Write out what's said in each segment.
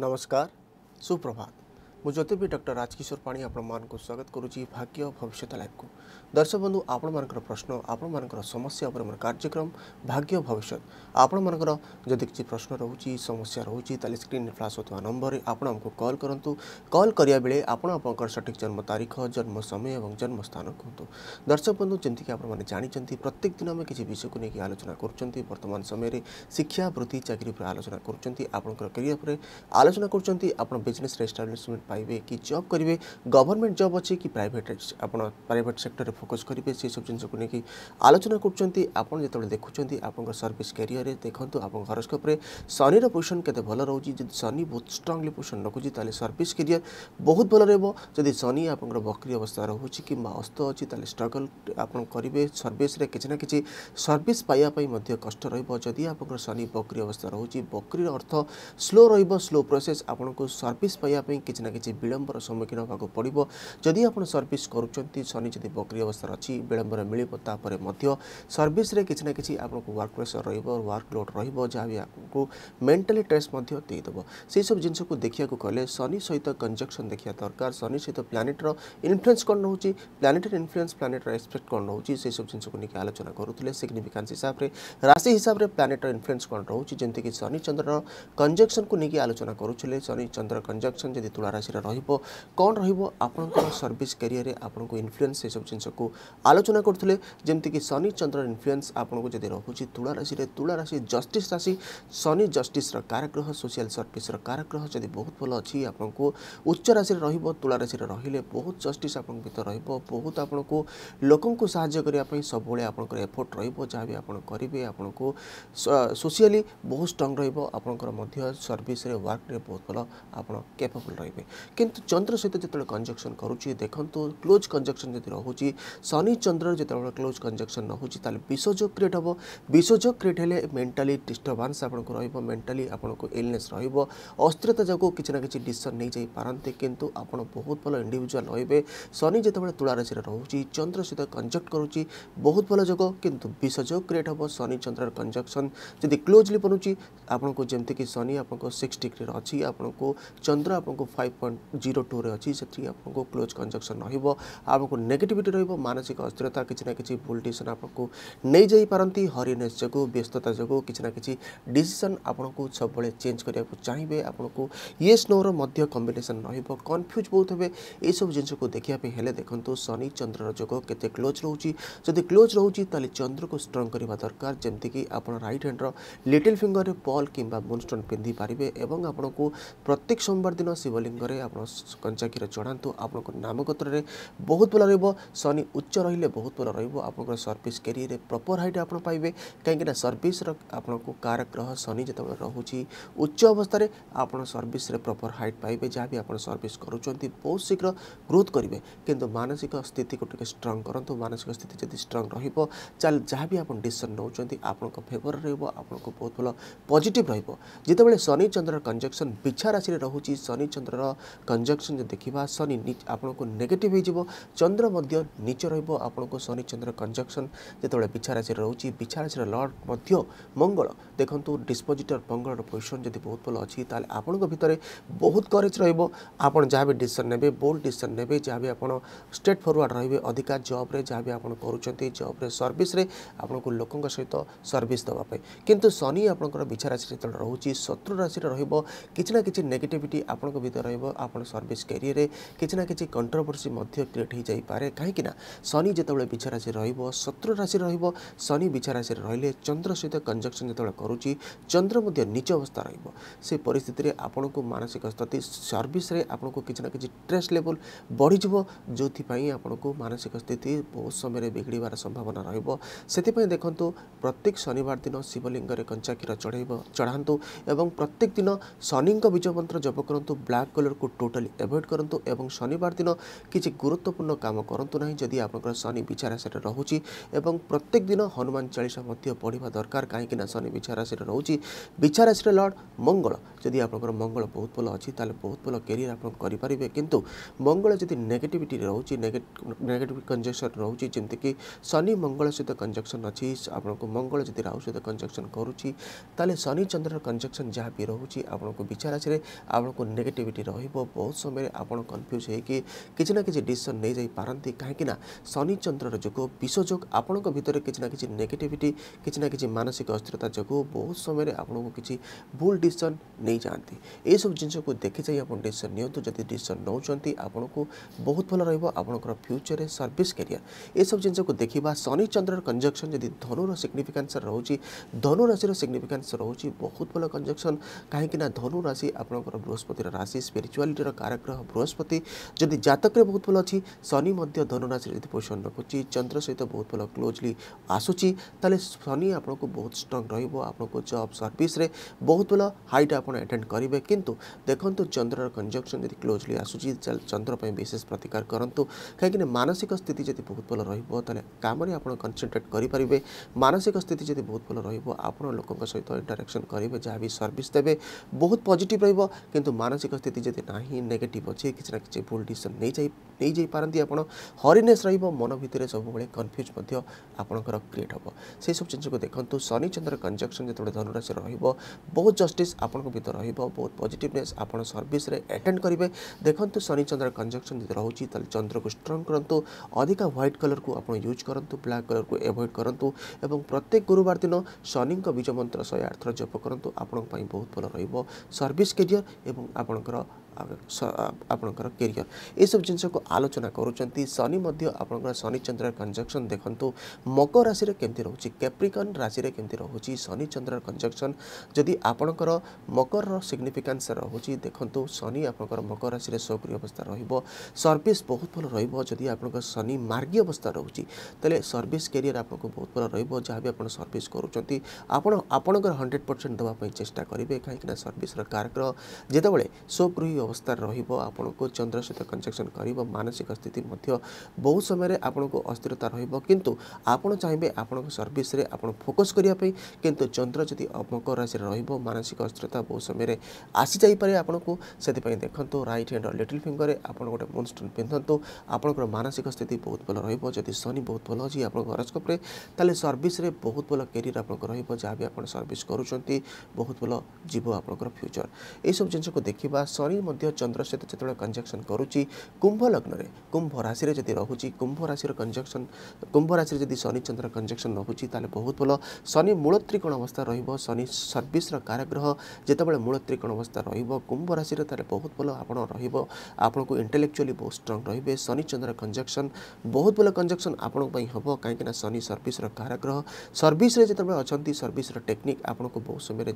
नमस्कार सुप्रभात હું જ્યોતિર્ભી ડક્ટર રાજકિશોર પાણી ଆପଣମାନଙ୍କୁ ସ୍ୱାଗତ କରୁଛି ଭାଗ୍ୟ ଭବିଷ୍ୟତ ଲାଇଭ୍କୁ ଦର୍ଶକ ବନ୍ଧୁ ଆପଣମାନଙ୍କର ପ୍ରଶ୍ନ ଆପଣମାନଙ୍କର ସମସ୍ୟା ଆପଣମାନଙ୍କର କାର୍ଯ୍ୟକ୍ରମ ଭାଗ୍ୟ ଭବିଷ୍ୟତ ଆପଣମାନଙ୍କର ଯଦି କିଛି ପ୍ରଶ୍ନ ରହୁଛି ସମସ୍ୟା ରହୁଛି ତାହେଲେ ସ୍କ୍ରିନ୍ରେ ଫ୍ଲାସ୍ ହେଉଥିବା ନମ୍ବରରେ ଆପଣ ଆମକୁ କଲ୍ କରନ୍ତୁ କଲ୍ କରିବା ବେଳେ ଆପଣ ଆପଣଙ୍କର ସଠିକ୍ ଜନ୍ମ ତାରିଖ ଜନ୍ମ ସମୟ ଏବଂ ଜନ୍ମସ୍ଥାନ କୁହନ୍ତୁ ଦର୍ଶକ ବନ୍ଧୁ ଯେମିତିକି ଆପଣମାନେ ଜାଣିଛନ୍ତି ପ୍ରତ୍ୟେକ ଦିନ ଆମେ କିଛି ବିଷୟକୁ ନେଇକି ଆଲୋଚନା କରୁଛନ୍ତି ବର୍ତ୍ତମାନ ସମୟରେ ଶିକ୍ଷା ବୃତ୍ତି ଚାକିରି ଉପରେ ଆଲୋଚନା କରୁଛନ୍ତି ଆପଣଙ୍କର କ୍ୟାରିୟର ଉପରେ ଆଲୋଚନା କରୁଛନ୍ତି ଆପଣ ବିଜନେସ୍ରେ ଏଷ୍ଟାବ୍ଲିଶମେଣ୍ଟ पाइबे कि जब करेंगे गवर्नमेंट जब अच्छे कि प्राइट आपड़ प्राइट सेक्टर फोकस करेंगे से सब जिनस को लेकिन आलोचना करुँच जो देखुं आप सर्विस क्यारि देखते आप हरस्कोप्रे शनि पोजिशन के भल रोचे जब शनि बहुत स्ट्रंगली पोजिशन रखुच्छे तेल सर्विस क्यारि बहुत भल रही शनि आप बकरी अवस्था रोचे कि अस्त अच्छी तेल स्ट्रगल आप करेंगे सर्विस किसी ना कि सर्विस पाइबापी कष्ट रही आप शनि बकरी अवस्था रोचे बक्री अर्थ स्लो रो स्लो प्रोसेस आपको सर्विस पाइबापी किसी ना कि କିଛି ବିଳମ୍ବର ସମ୍ମୁଖୀନ ହେବାକୁ ପଡ଼ିବ ଯଦି ଆପଣ ସର୍ଭିସ୍ କରୁଛନ୍ତି ଶନି ଯଦି ବକ୍ରି ଅବସ୍ଥାରେ ଅଛି ବିଳମ୍ବରେ ମିଳିବ ତାପରେ ମଧ୍ୟ ସର୍ଭିସ୍ରେ କିଛି ନା କିଛି ଆପଣଙ୍କୁ ୱାର୍କ ପ୍ରେସର୍ ରହିବ ୱାର୍କ ଲୋଡ଼୍ ରହିବ ଯାହା ବି ଆପଣଙ୍କୁ ମେଣ୍ଟାଲି ଟ୍ରେସ୍ ମଧ୍ୟ ଦେଇଦେବ ସେହିସବୁ ଜିନିଷକୁ ଦେଖିବାକୁ ଗଲେ ଶନି ସହିତ କଞ୍ଜକ୍ସନ୍ ଦେଖିବା ଦରକାର ଶନି ସହିତ ପ୍ଲାନେଟ୍ର ଇନଫ୍ଲୁଏନ୍ସ କ'ଣ ରହୁଛି ପ୍ଲାନେଟ୍ର ଇନଫ୍ଲୁଏନ୍ସ ପ୍ଲାନେଟ୍ର ଏକ୍ସପେକ୍ଟ କ'ଣ ରହୁଛି ସେସବୁ ଜିନିଷକୁ ନେଇକି ଆଲୋଚନା କରୁଥିଲେ ସିଗ୍ନିଫିକାନ୍ସ ହିସାବରେ ରାଶି ହିସାବରେ ପ୍ଲାନେଟ୍ର ଇନଫ୍ଲୁଏନ୍ସ କ'ଣ ରହୁଛି ଯେମିତିକି ଶନି ଚନ୍ଦ୍ରର କଞ୍ଜକ୍ସନ୍କୁ ନେଇକି ଆଲୋଚନା କରୁଥିଲେ ଶନି ଚନ୍ଦ୍ର କଞ୍ଜକ୍ସନ୍ ଯଦି ତୁଳା ରାଶି সেটা ରହିବ କ'ଣ ରହିବ ଆପଣଙ୍କର ସର୍ଭିସ୍ କ୍ୟାରିୟରରେ ଆପଣଙ୍କୁ ଇନଫ୍ଲୁଏନ୍ସ ଏସବୁ ଜିନିଷକୁ ଆଲୋଚନା କରୁଥିଲେ ଯେମିତିକି ଶନି ଚନ୍ଦ୍ରର ଇନଫ୍ଲୁଏନ୍ସ ଆପଣଙ୍କୁ ଯଦି ରହୁଛି ତୁଳା ରାଶିରେ ତୁଳା ରାଶି ଜଷ୍ଟିସ୍ ରାଶି ଶନି ଜଷ୍ଟିସ୍ର କାରାଗ୍ରହ ସୋସିଆଲ୍ ସର୍ଭିସ୍ର କାରାଗ୍ରହ ଯଦି ବହୁତ ଭଲ ଅଛି ଆପଣଙ୍କୁ ଉଚ୍ଚ ରାଶିରେ ରହିବ ତୁଳା ରାଶିରେ ରହିଲେ ବହୁତ ଜଷ୍ଟିସ୍ ଆପଣଙ୍କ ଭିତରେ ରହିବ ବହୁତ ଆପଣଙ୍କୁ ଲୋକଙ୍କୁ ସାହାଯ୍ୟ କରିବା ପାଇଁ ସବୁବେଳେ ଆପଣଙ୍କର ଏଫର୍ଟ ରହିବ ଯାହା ବି ଆପଣ କରିବେ ଆପଣଙ୍କୁ ସୋସିଆଲି ବହୁତ ଷ୍ଟ୍ରଙ୍ଗ ରହିବ ଆପଣଙ୍କର ମଧ୍ୟ ସର୍ଭିସ୍ରେ ୱାର୍କରେ ବହୁତ ଭଲ ଆପଣ କେପେବଲ୍ ରହିବେ କିନ୍ତୁ ଚନ୍ଦ୍ର ସହିତ ଯେତେବେଳେ କଞ୍ଜକ୍ସନ୍ କରୁଛି ଦେଖନ୍ତୁ କ୍ଲୋଜ୍ କଞ୍ଜକ୍ସନ୍ ଯଦି ରହୁଛି ଶନି ଚନ୍ଦ୍ରର ଯେତେବେଳେ କ୍ଲୋଜ୍ କଞ୍ଜକ୍ସନ୍ ରହୁଛି ତାହେଲେ ବିଷଯୋଗ କ୍ରିଏଟ୍ ହେବ ବିଷଯୋଗ କ୍ରିଏଟ୍ ହେଲେ ମେଣ୍ଟାଲି ଡିଷ୍ଟର୍ବାନ୍ସ ଆପଣଙ୍କୁ ରହିବ ମେଣ୍ଟାଲି ଆପଣଙ୍କୁ ଇଲନେସ୍ ରହିବ ଅସ୍ଥିରତା ଯୋଗୁଁ କିଛି ନା କିଛି ଡିସିସନ୍ ନେଇଯାଇପାରନ୍ତି କିନ୍ତୁ ଆପଣ ବହୁତ ଭଲ ଇଣ୍ଡିଭିଜୁଆଲ୍ ରହିବେ ଶନି ଯେତେବେଳେ ତୁଳାରାଶିରେ ରହୁଛି ଚନ୍ଦ୍ର ସହିତ କଞ୍ଜକ୍ଟ କରୁଛି ବହୁତ ଭଲ ଯୋଗ କିନ୍ତୁ ବିଷଯୋଗ କ୍ରିଏଟ୍ ହେବ ଶନି ଚନ୍ଦ୍ରର କଞ୍ଜକ୍ସନ୍ ଯଦି କ୍ଲୋଜଲି ବନୁଛି ଆପଣଙ୍କୁ ଯେମିତିକି ଶନି ଆପଣଙ୍କ ସିକ୍ସ ଡିଗ୍ରୀରେ ଅଛି ଆପଣଙ୍କୁ ଚନ୍ଦ୍ର ଆପଣଙ୍କୁ ଫାଇଭ୍ ପଏଣ୍ଟ जीरो टू रे अच्छी से आपको क्लोज कंजक्शन रमको नेगेटिविटी रनसिक अस्थिरता किसी ना कि भूल डिसीजन आपको नहीं जापारती हरिनेस जो व्यस्तता जो कि ना कि डिसीजन आपको सब चेंज करा चाहिए आपको ये नोर मध्य कम्बिनेसन रनफ्यूज बहुत हे सब जिन देखापी हेल्ले देखो शनि चंद्र जोग के क्लोज रोचे जदि क्लोज रोचे तेल चंद्र को स्ट्रंग करने दरकार जमीक आप रईट हैंड रिटिल फिंगर में बल कि मुनस्टोन पिंधि पारे और आपको प्रत्येक सोमवार दिन शिवलिंग ଆପଣ କଞ୍ଚାକ୍ଷୀର ଚଢ଼ାନ୍ତୁ ଆପଣଙ୍କ ନାମଗତ୍ରରେ ବହୁତ ଭଲ ରହିବ ଶନି ଉଚ୍ଚ ରହିଲେ ବହୁତ ଭଲ ରହିବ ଆପଣଙ୍କର ସର୍ଭିସ୍ କ୍ୟାରିୟରରେ ପ୍ରପର୍ ହାଇଟ୍ ଆପଣ ପାଇବେ କାହିଁକିନା ସର୍ଭିସ୍ର ଆପଣଙ୍କୁ କାର ଗ୍ରହ ଶନି ଯେତେବେଳେ ରହୁଛି ଉଚ୍ଚ ଅବସ୍ଥାରେ ଆପଣ ସର୍ଭିସ୍ରେ ପ୍ରପର୍ ହାଇଟ୍ ପାଇବେ ଯାହା ବି ଆପଣ ସର୍ଭିସ୍ କରୁଛନ୍ତି ବହୁତ ଶୀଘ୍ର ଗ୍ରୋଥ୍ କରିବେ କିନ୍ତୁ ମାନସିକ ସ୍ଥିତିକୁ ଟିକେ ଷ୍ଟ୍ରଙ୍ଗ କରନ୍ତୁ ମାନସିକ ସ୍ଥିତି ଯଦି ଷ୍ଟ୍ରଙ୍ଗ ରହିବ ଚାଲ ଯାହା ବି ଆପଣ ଡିସିସନ୍ ନେଉଛନ୍ତି ଆପଣଙ୍କ ଫେଭର୍ ରହିବ ଆପଣଙ୍କୁ ବହୁତ ଭଲ ପଜିଟିଭ୍ ରହିବ ଯେତେବେଳେ ଶନି ଚନ୍ଦ୍ରର କଞ୍ଜକ୍ସନ୍ ବିଛା ରାଶିରେ ରହୁଛି ଶନି ଚନ୍ଦ୍ରର कंजक्शन देखा शनि आपको नेगेटिव हो चंद्र नीच रहा शनि चंद्र कंजक्शन जिते बिछा राशि रोच बिछा राशि लर्ड मंगल देखु डिस्पोजिटर मंगल पोजिशन जब बहुत भल अच्छी आपण भितर बहुत करेज रोपण जहाँ भी डिसीसन ने बोल्ड डिसीसन ने जहाँ भी आप स्ट्रेट फरवर्ड रे अधिका जब्रे जहाँ भी आप कर जब्रे सर्विस्रे आपको लोकों सहित सर्विस देवाई कितु शनि आपंकर बिछा राशि जो रोचे शत्रु राशि रोच कि ना कि नेगेटिविटी आपंक भितर रोब आर्भिस क्यारियर कन्ट्रोभर्सी क्रिएटे राशि शनिताराशि र श्रुराशि र शिछाराशिर रहे चंद्र सहित कन्जक्सन जतिबार नीच अवस्था रहेको सर्भिसे कि स्ट्रेस लेबल बढिज को मानसिक स्थिति बहुत समय बिगडबार सम्भावना रहेछ देख्नु प्रत्येक शनिबार दिन शिवलिङ्गले कञ्चा क्षीर चढ चढा प्रत्येक दिन शनिङ्क मंत्र मन्त्र जुन ब्लाक्क कलर କାମକୁ ଟୋଟାଲି ଏଭଏଡ଼ କରନ୍ତୁ ଏବଂ ଶନିବାର ଦିନ କିଛି ଗୁରୁତ୍ୱପୂର୍ଣ୍ଣ କାମ କରନ୍ତୁ ନାହିଁ ଯଦି ଆପଣଙ୍କର ଶନି ବିଚାର ସେଟା ରହୁଛି ଏବଂ ପ୍ରତ୍ୟେକ ଦିନ ହନୁମାନ ଚାଳିଶା ମଧ୍ୟ ପଢ଼ିବା ଦରକାର କାହିଁକିନା ଶନି ବିଚାର ରାଶିରେ ରହୁଛି ବିଚାର ରାଶିରେ ଲର୍ଡ଼ ମଙ୍ଗଳ ଯଦି ଆପଣଙ୍କର ମଙ୍ଗଳ ବହୁତ ଭଲ ଅଛି ତାହେଲେ ବହୁତ ଭଲ କ୍ୟାରିୟର ଆପଣ କରିପାରିବେ କିନ୍ତୁ ମଙ୍ଗଳ ଯଦି ନେଗେଟିଭିଟି ରହୁଛି ନେଗେଟିଭ୍ କଞ୍ଜକ୍ସନ୍ ରହୁଛି ଯେମିତିକି ଶନି ମଙ୍ଗଳ ସହିତ କଞ୍ଜକ୍ସନ୍ ଅଛି ଆପଣଙ୍କୁ ମଙ୍ଗଳ ଯଦି ରାହୁ ସହିତ କଞ୍ଜକ୍ସନ୍ କରୁଛି ତାହେଲେ ଶନି ଚନ୍ଦ୍ରର କଞ୍ଜକ୍ସନ୍ ଯାହା ବି ରହୁଛି ଆପଣଙ୍କୁ ବିଚାର ରାଶିରେ ଆପଣଙ୍କୁ ନେଗେଟିଭିଟି ରହିବ बहुत समय आपड़ कन्फ्यूज हो कि ना कि डसीसन नहीं जा पारती कहीं शनिचंद्र जुग विष जोग आपतर किसी ना कि नेगेटिविटी किसी ना कि मानसिक अस्थिरता जो बहुत समय आपको किसी भूल डसीसन नहीं जाती यू जिनस को देखी चाहिए आप डसीसन निदी नौ आपन को बहुत भल रर फ्यूचर सर्विस कैरियर यह सब जिनस को देखा शनिचंद्र कंजक्शन जब धनुर सिग्निफिकेन्स रोचे धनुराशि सिग्निफिकेन्स रोचे बहुत भल कंजक्शन कहीं राशि आप बृहस्पतिर राशि स्पिरिचुआल ସ୍ପିରିଚୁଆଲିଟିର କାରକ ଗ୍ରହ ବୃହସ୍ପତି ଯଦି ଜାତକରେ ବହୁତ ଭଲ ଅଛି ଶନି ମଧ୍ୟ ଧନୁରାଶିରେ ଯଦି ପୋଜିସନ୍ ରଖୁଛି ଚନ୍ଦ୍ର ସହିତ ବହୁତ ଭଲ କ୍ଲୋଜଲି ଆସୁଛି ତାହେଲେ ଶନି ଆପଣଙ୍କୁ ବହୁତ ଷ୍ଟ୍ରଙ୍ଗ ରହିବ ଆପଣଙ୍କୁ ଜବ୍ ସର୍ଭିସରେ ବହୁତ ଭଲ ହାଇଟ୍ ଆପଣ ଆଟେଣ୍ଡ କରିବେ କିନ୍ତୁ ଦେଖନ୍ତୁ ଚନ୍ଦ୍ରର କଞ୍ଜକ୍ସନ୍ ଯଦି କ୍ଲୋଜଲି ଆସୁଛି ଚନ୍ଦ୍ର ପାଇଁ ବିଶେଷ ପ୍ରତିକାର କରନ୍ତୁ କାହିଁକିନା ମାନସିକ ସ୍ଥିତି ଯଦି ବହୁତ ଭଲ ରହିବ ତାହେଲେ କାମରେ ଆପଣ କନସେନ୍ଟ୍ରେଟ୍ କରିପାରିବେ ମାନସିକ ସ୍ଥିତି ଯଦି ବହୁତ ଭଲ ରହିବ ଆପଣ ଲୋକଙ୍କ ସହିତ ଇଣ୍ଟରାକ୍ସନ୍ କରିବେ ଯାହା ବି ସର୍ଭିସ୍ ଦେବେ ବହୁତ ପଜିଟିଭ୍ ରହିବ କିନ୍ତୁ ମାନସିକ ସ୍ଥିତି ଯଦି ନା ହିଁ ନେଗେଟିଭ୍ ଅଛି କିଛି ନା କିଛି ଭୁଲ୍ ଡିସିସନ୍ ନେଇଯାଇ ନେଇଯାଇପାରନ୍ତି ଆପଣ ହରିନେସ୍ ରହିବ ମନ ଭିତରେ ସବୁବେଳେ କନଫ୍ୟୁଜ୍ ମଧ୍ୟ ଆପଣଙ୍କର କ୍ରିଏଟ୍ ହେବ ସେହିସବୁ ଜିନିଷକୁ ଦେଖନ୍ତୁ ଶନିଚନ୍ଦ୍ର କଞ୍ଜକ୍ସନ୍ ଯେତେବେଳେ ଧନୁରାଶି ରହିବ ବହୁତ ଜଷ୍ଟିସ୍ ଆପଣଙ୍କ ଭିତରେ ରହିବ ବହୁତ ପଜିଟିଭନେସ୍ ଆପଣ ସର୍ଭିସ୍ରେ ଆଟେଣ୍ଡ କରିବେ ଦେଖନ୍ତୁ ଶନିଚନ୍ଦ୍ର କଞ୍ଜକ୍ସନ୍ ଯଦି ରହୁଛି ତାହେଲେ ଚନ୍ଦ୍ରକୁ ଷ୍ଟ୍ରଙ୍ଗ୍ କରନ୍ତୁ ଅଧିକା ହ୍ୱାଇଟ୍ କଲର୍କୁ ଆପଣ ୟୁଜ୍ କରନ୍ତୁ ବ୍ଲାକ୍ କଲର୍କୁ ଏଭଏଡ଼୍ କରନ୍ତୁ ଏବଂ ପ୍ରତ୍ୟେକ ଗୁରୁବାର ଦିନ ଶନିଙ୍କ ବୀଜ ମନ୍ତ୍ର ଶହେ ଆଠ ଥର ଜପ କରନ୍ତୁ ଆପଣଙ୍କ ପାଇଁ ବହୁତ ଭଲ ରହିବ ସର୍ଭିସ୍ କ୍ୟାରିୟର ଏବଂ ଆପଣଙ୍କର ଆପଣଙ୍କର କେରିୟର ଏସବୁ ଜିନିଷକୁ ଆଲୋଚନା କରୁଛନ୍ତି ଶନି ମଧ୍ୟ ଆପଣଙ୍କର ଶନିଚନ୍ଦ୍ର କଞ୍ଜକ୍ସନ୍ ଦେଖନ୍ତୁ ମକର ରାଶିରେ କେମିତି ରହୁଛି କ୍ୟାପ୍ରିକନ୍ ରାଶିରେ କେମିତି ରହୁଛି ଶନିଚନ୍ଦ୍ର କଞ୍ଜକ୍ସନ୍ ଯଦି ଆପଣଙ୍କର ମକରର ସିଗ୍ନିଫିକାନ୍ସ ରହୁଛି ଦେଖନ୍ତୁ ଶନି ଆପଣଙ୍କର ମକର ରାଶିରେ ସକ୍ରିୟ ଅବସ୍ଥା ରହିବ ସର୍ଭିସ୍ ବହୁତ ଭଲ ରହିବ ଯଦି ଆପଣଙ୍କର ଶନି ମାର୍ଗୀ ଅବସ୍ଥା ରହୁଛି ତାହେଲେ ସର୍ଭିସ୍ କ୍ୟାରିୟର ଆପଣଙ୍କୁ ବହୁତ ଭଲ ରହିବ ଯାହା ବି ଆପଣ ସର୍ଭିସ୍ କରୁଛନ୍ତି ଆପଣ ଆପଣଙ୍କର ହଣ୍ଡ୍ରେଡ଼ ପରସେଣ୍ଟ ଦେବା ପାଇଁ ଚେଷ୍ଟା କରିବେ କାହିଁକିନା ସର୍ଭିସ୍ର କାରକ ଯେତେବେଳେ ସ୍ୱଗୃହୀ ଅବସ୍ଥାରେ ରହିବ ଆପଣଙ୍କୁ ଚନ୍ଦ୍ର ସହିତ କଞ୍ଜକ୍ସନ୍ କରିବ ମାନସିକ ସ୍ଥିତି ମଧ୍ୟ ବହୁ ସମୟରେ ଆପଣଙ୍କୁ ଅସ୍ଥିରତା ରହିବ କିନ୍ତୁ ଆପଣ ଚାହିଁବେ ଆପଣଙ୍କ ସର୍ଭିସରେ ଆପଣ ଫୋକସ୍ କରିବା ପାଇଁ କିନ୍ତୁ ଚନ୍ଦ୍ର ଯଦି ମକର ରାଶିରେ ରହିବ ମାନସିକ ଅସ୍ଥିରତା ବହୁ ସମୟରେ ଆସିଯାଇପାରେ ଆପଣଙ୍କୁ ସେଥିପାଇଁ ଦେଖନ୍ତୁ ରାଇଟ୍ ହ୍ୟାଣ୍ଡର ଲିଟିଲ୍ ଫିଙ୍ଗରରେ ଆପଣ ଗୋଟେ ମୁନଷ୍ଟୋନ୍ ପିନ୍ଧନ୍ତୁ ଆପଣଙ୍କର ମାନସିକ ସ୍ଥିତି ବହୁତ ଭଲ ରହିବ ଯଦି ଶନି ବହୁତ ଭଲ ଅଛି ଆପଣଙ୍କ ହରସ୍କୋପ୍ରେ ତାହେଲେ ସର୍ଭିସରେ ବହୁତ ଭଲ କ୍ୟାରିୟର ଆପଣଙ୍କ ରହିବ ଯାହା ବି ଆପଣ ସର୍ଭିସ୍ କରୁଛନ୍ତି ବହୁତ ଭଲ ଯିବ ଆପଣଙ୍କର ଫ୍ୟୁଚର୍ ଏହିସବୁ ଜିନିଷକୁ ଦେଖିବା ଶନି ମଧ୍ୟ ମଧ୍ୟ ଚନ୍ଦ୍ର ସହିତ ଯେତେବେଳେ କଞ୍ଜକ୍ସନ୍ କରୁଛି କୁମ୍ଭ ଲଗ୍ନରେ କୁମ୍ଭ ରାଶିରେ ଯଦି ରହୁଛି କୁମ୍ଭ ରାଶିର କଞ୍ଜକ୍ସନ୍ କୁମ୍ଭ ରାଶିରେ ଯଦି ଶନି ଚନ୍ଦ୍ର କଞ୍ଜକ୍ସନ୍ ରହୁଛି ତାହେଲେ ବହୁତ ଭଲ ଶନି ମୂଳ ତ୍ରିକୋଣ ଅବସ୍ଥା ରହିବ ଶନି ସର୍ଭିସ୍ର କାରଗ୍ରହ ଯେତେବେଳେ ମୂଳ ତ୍ରିକୋଣ ଅବସ୍ଥା ରହିବ କୁମ୍ଭ ରାଶିରେ ତାହେଲେ ବହୁତ ଭଲ ଆପଣ ରହିବ ଆପଣଙ୍କୁ ଇଣ୍ଟେଲେକ୍ଚୁଆଲି ବହୁତ ଷ୍ଟ୍ରଙ୍ଗ ରହିବେ ଶନି ଚନ୍ଦ୍ର କଞ୍ଜକ୍ସନ୍ ବହୁତ ଭଲ କଞ୍ଜକ୍ସନ୍ ଆପଣଙ୍କ ପାଇଁ ହେବ କାହିଁକିନା ଶନି ସର୍ଭିସ୍ର କାରଗ୍ରହ ସର୍ଭିସ୍ରେ ଯେତେବେଳେ ଅଛନ୍ତି ସର୍ଭିସ୍ର ଟେକ୍ନିକ୍ ଆପଣଙ୍କୁ ବହୁତ ସମୟରେ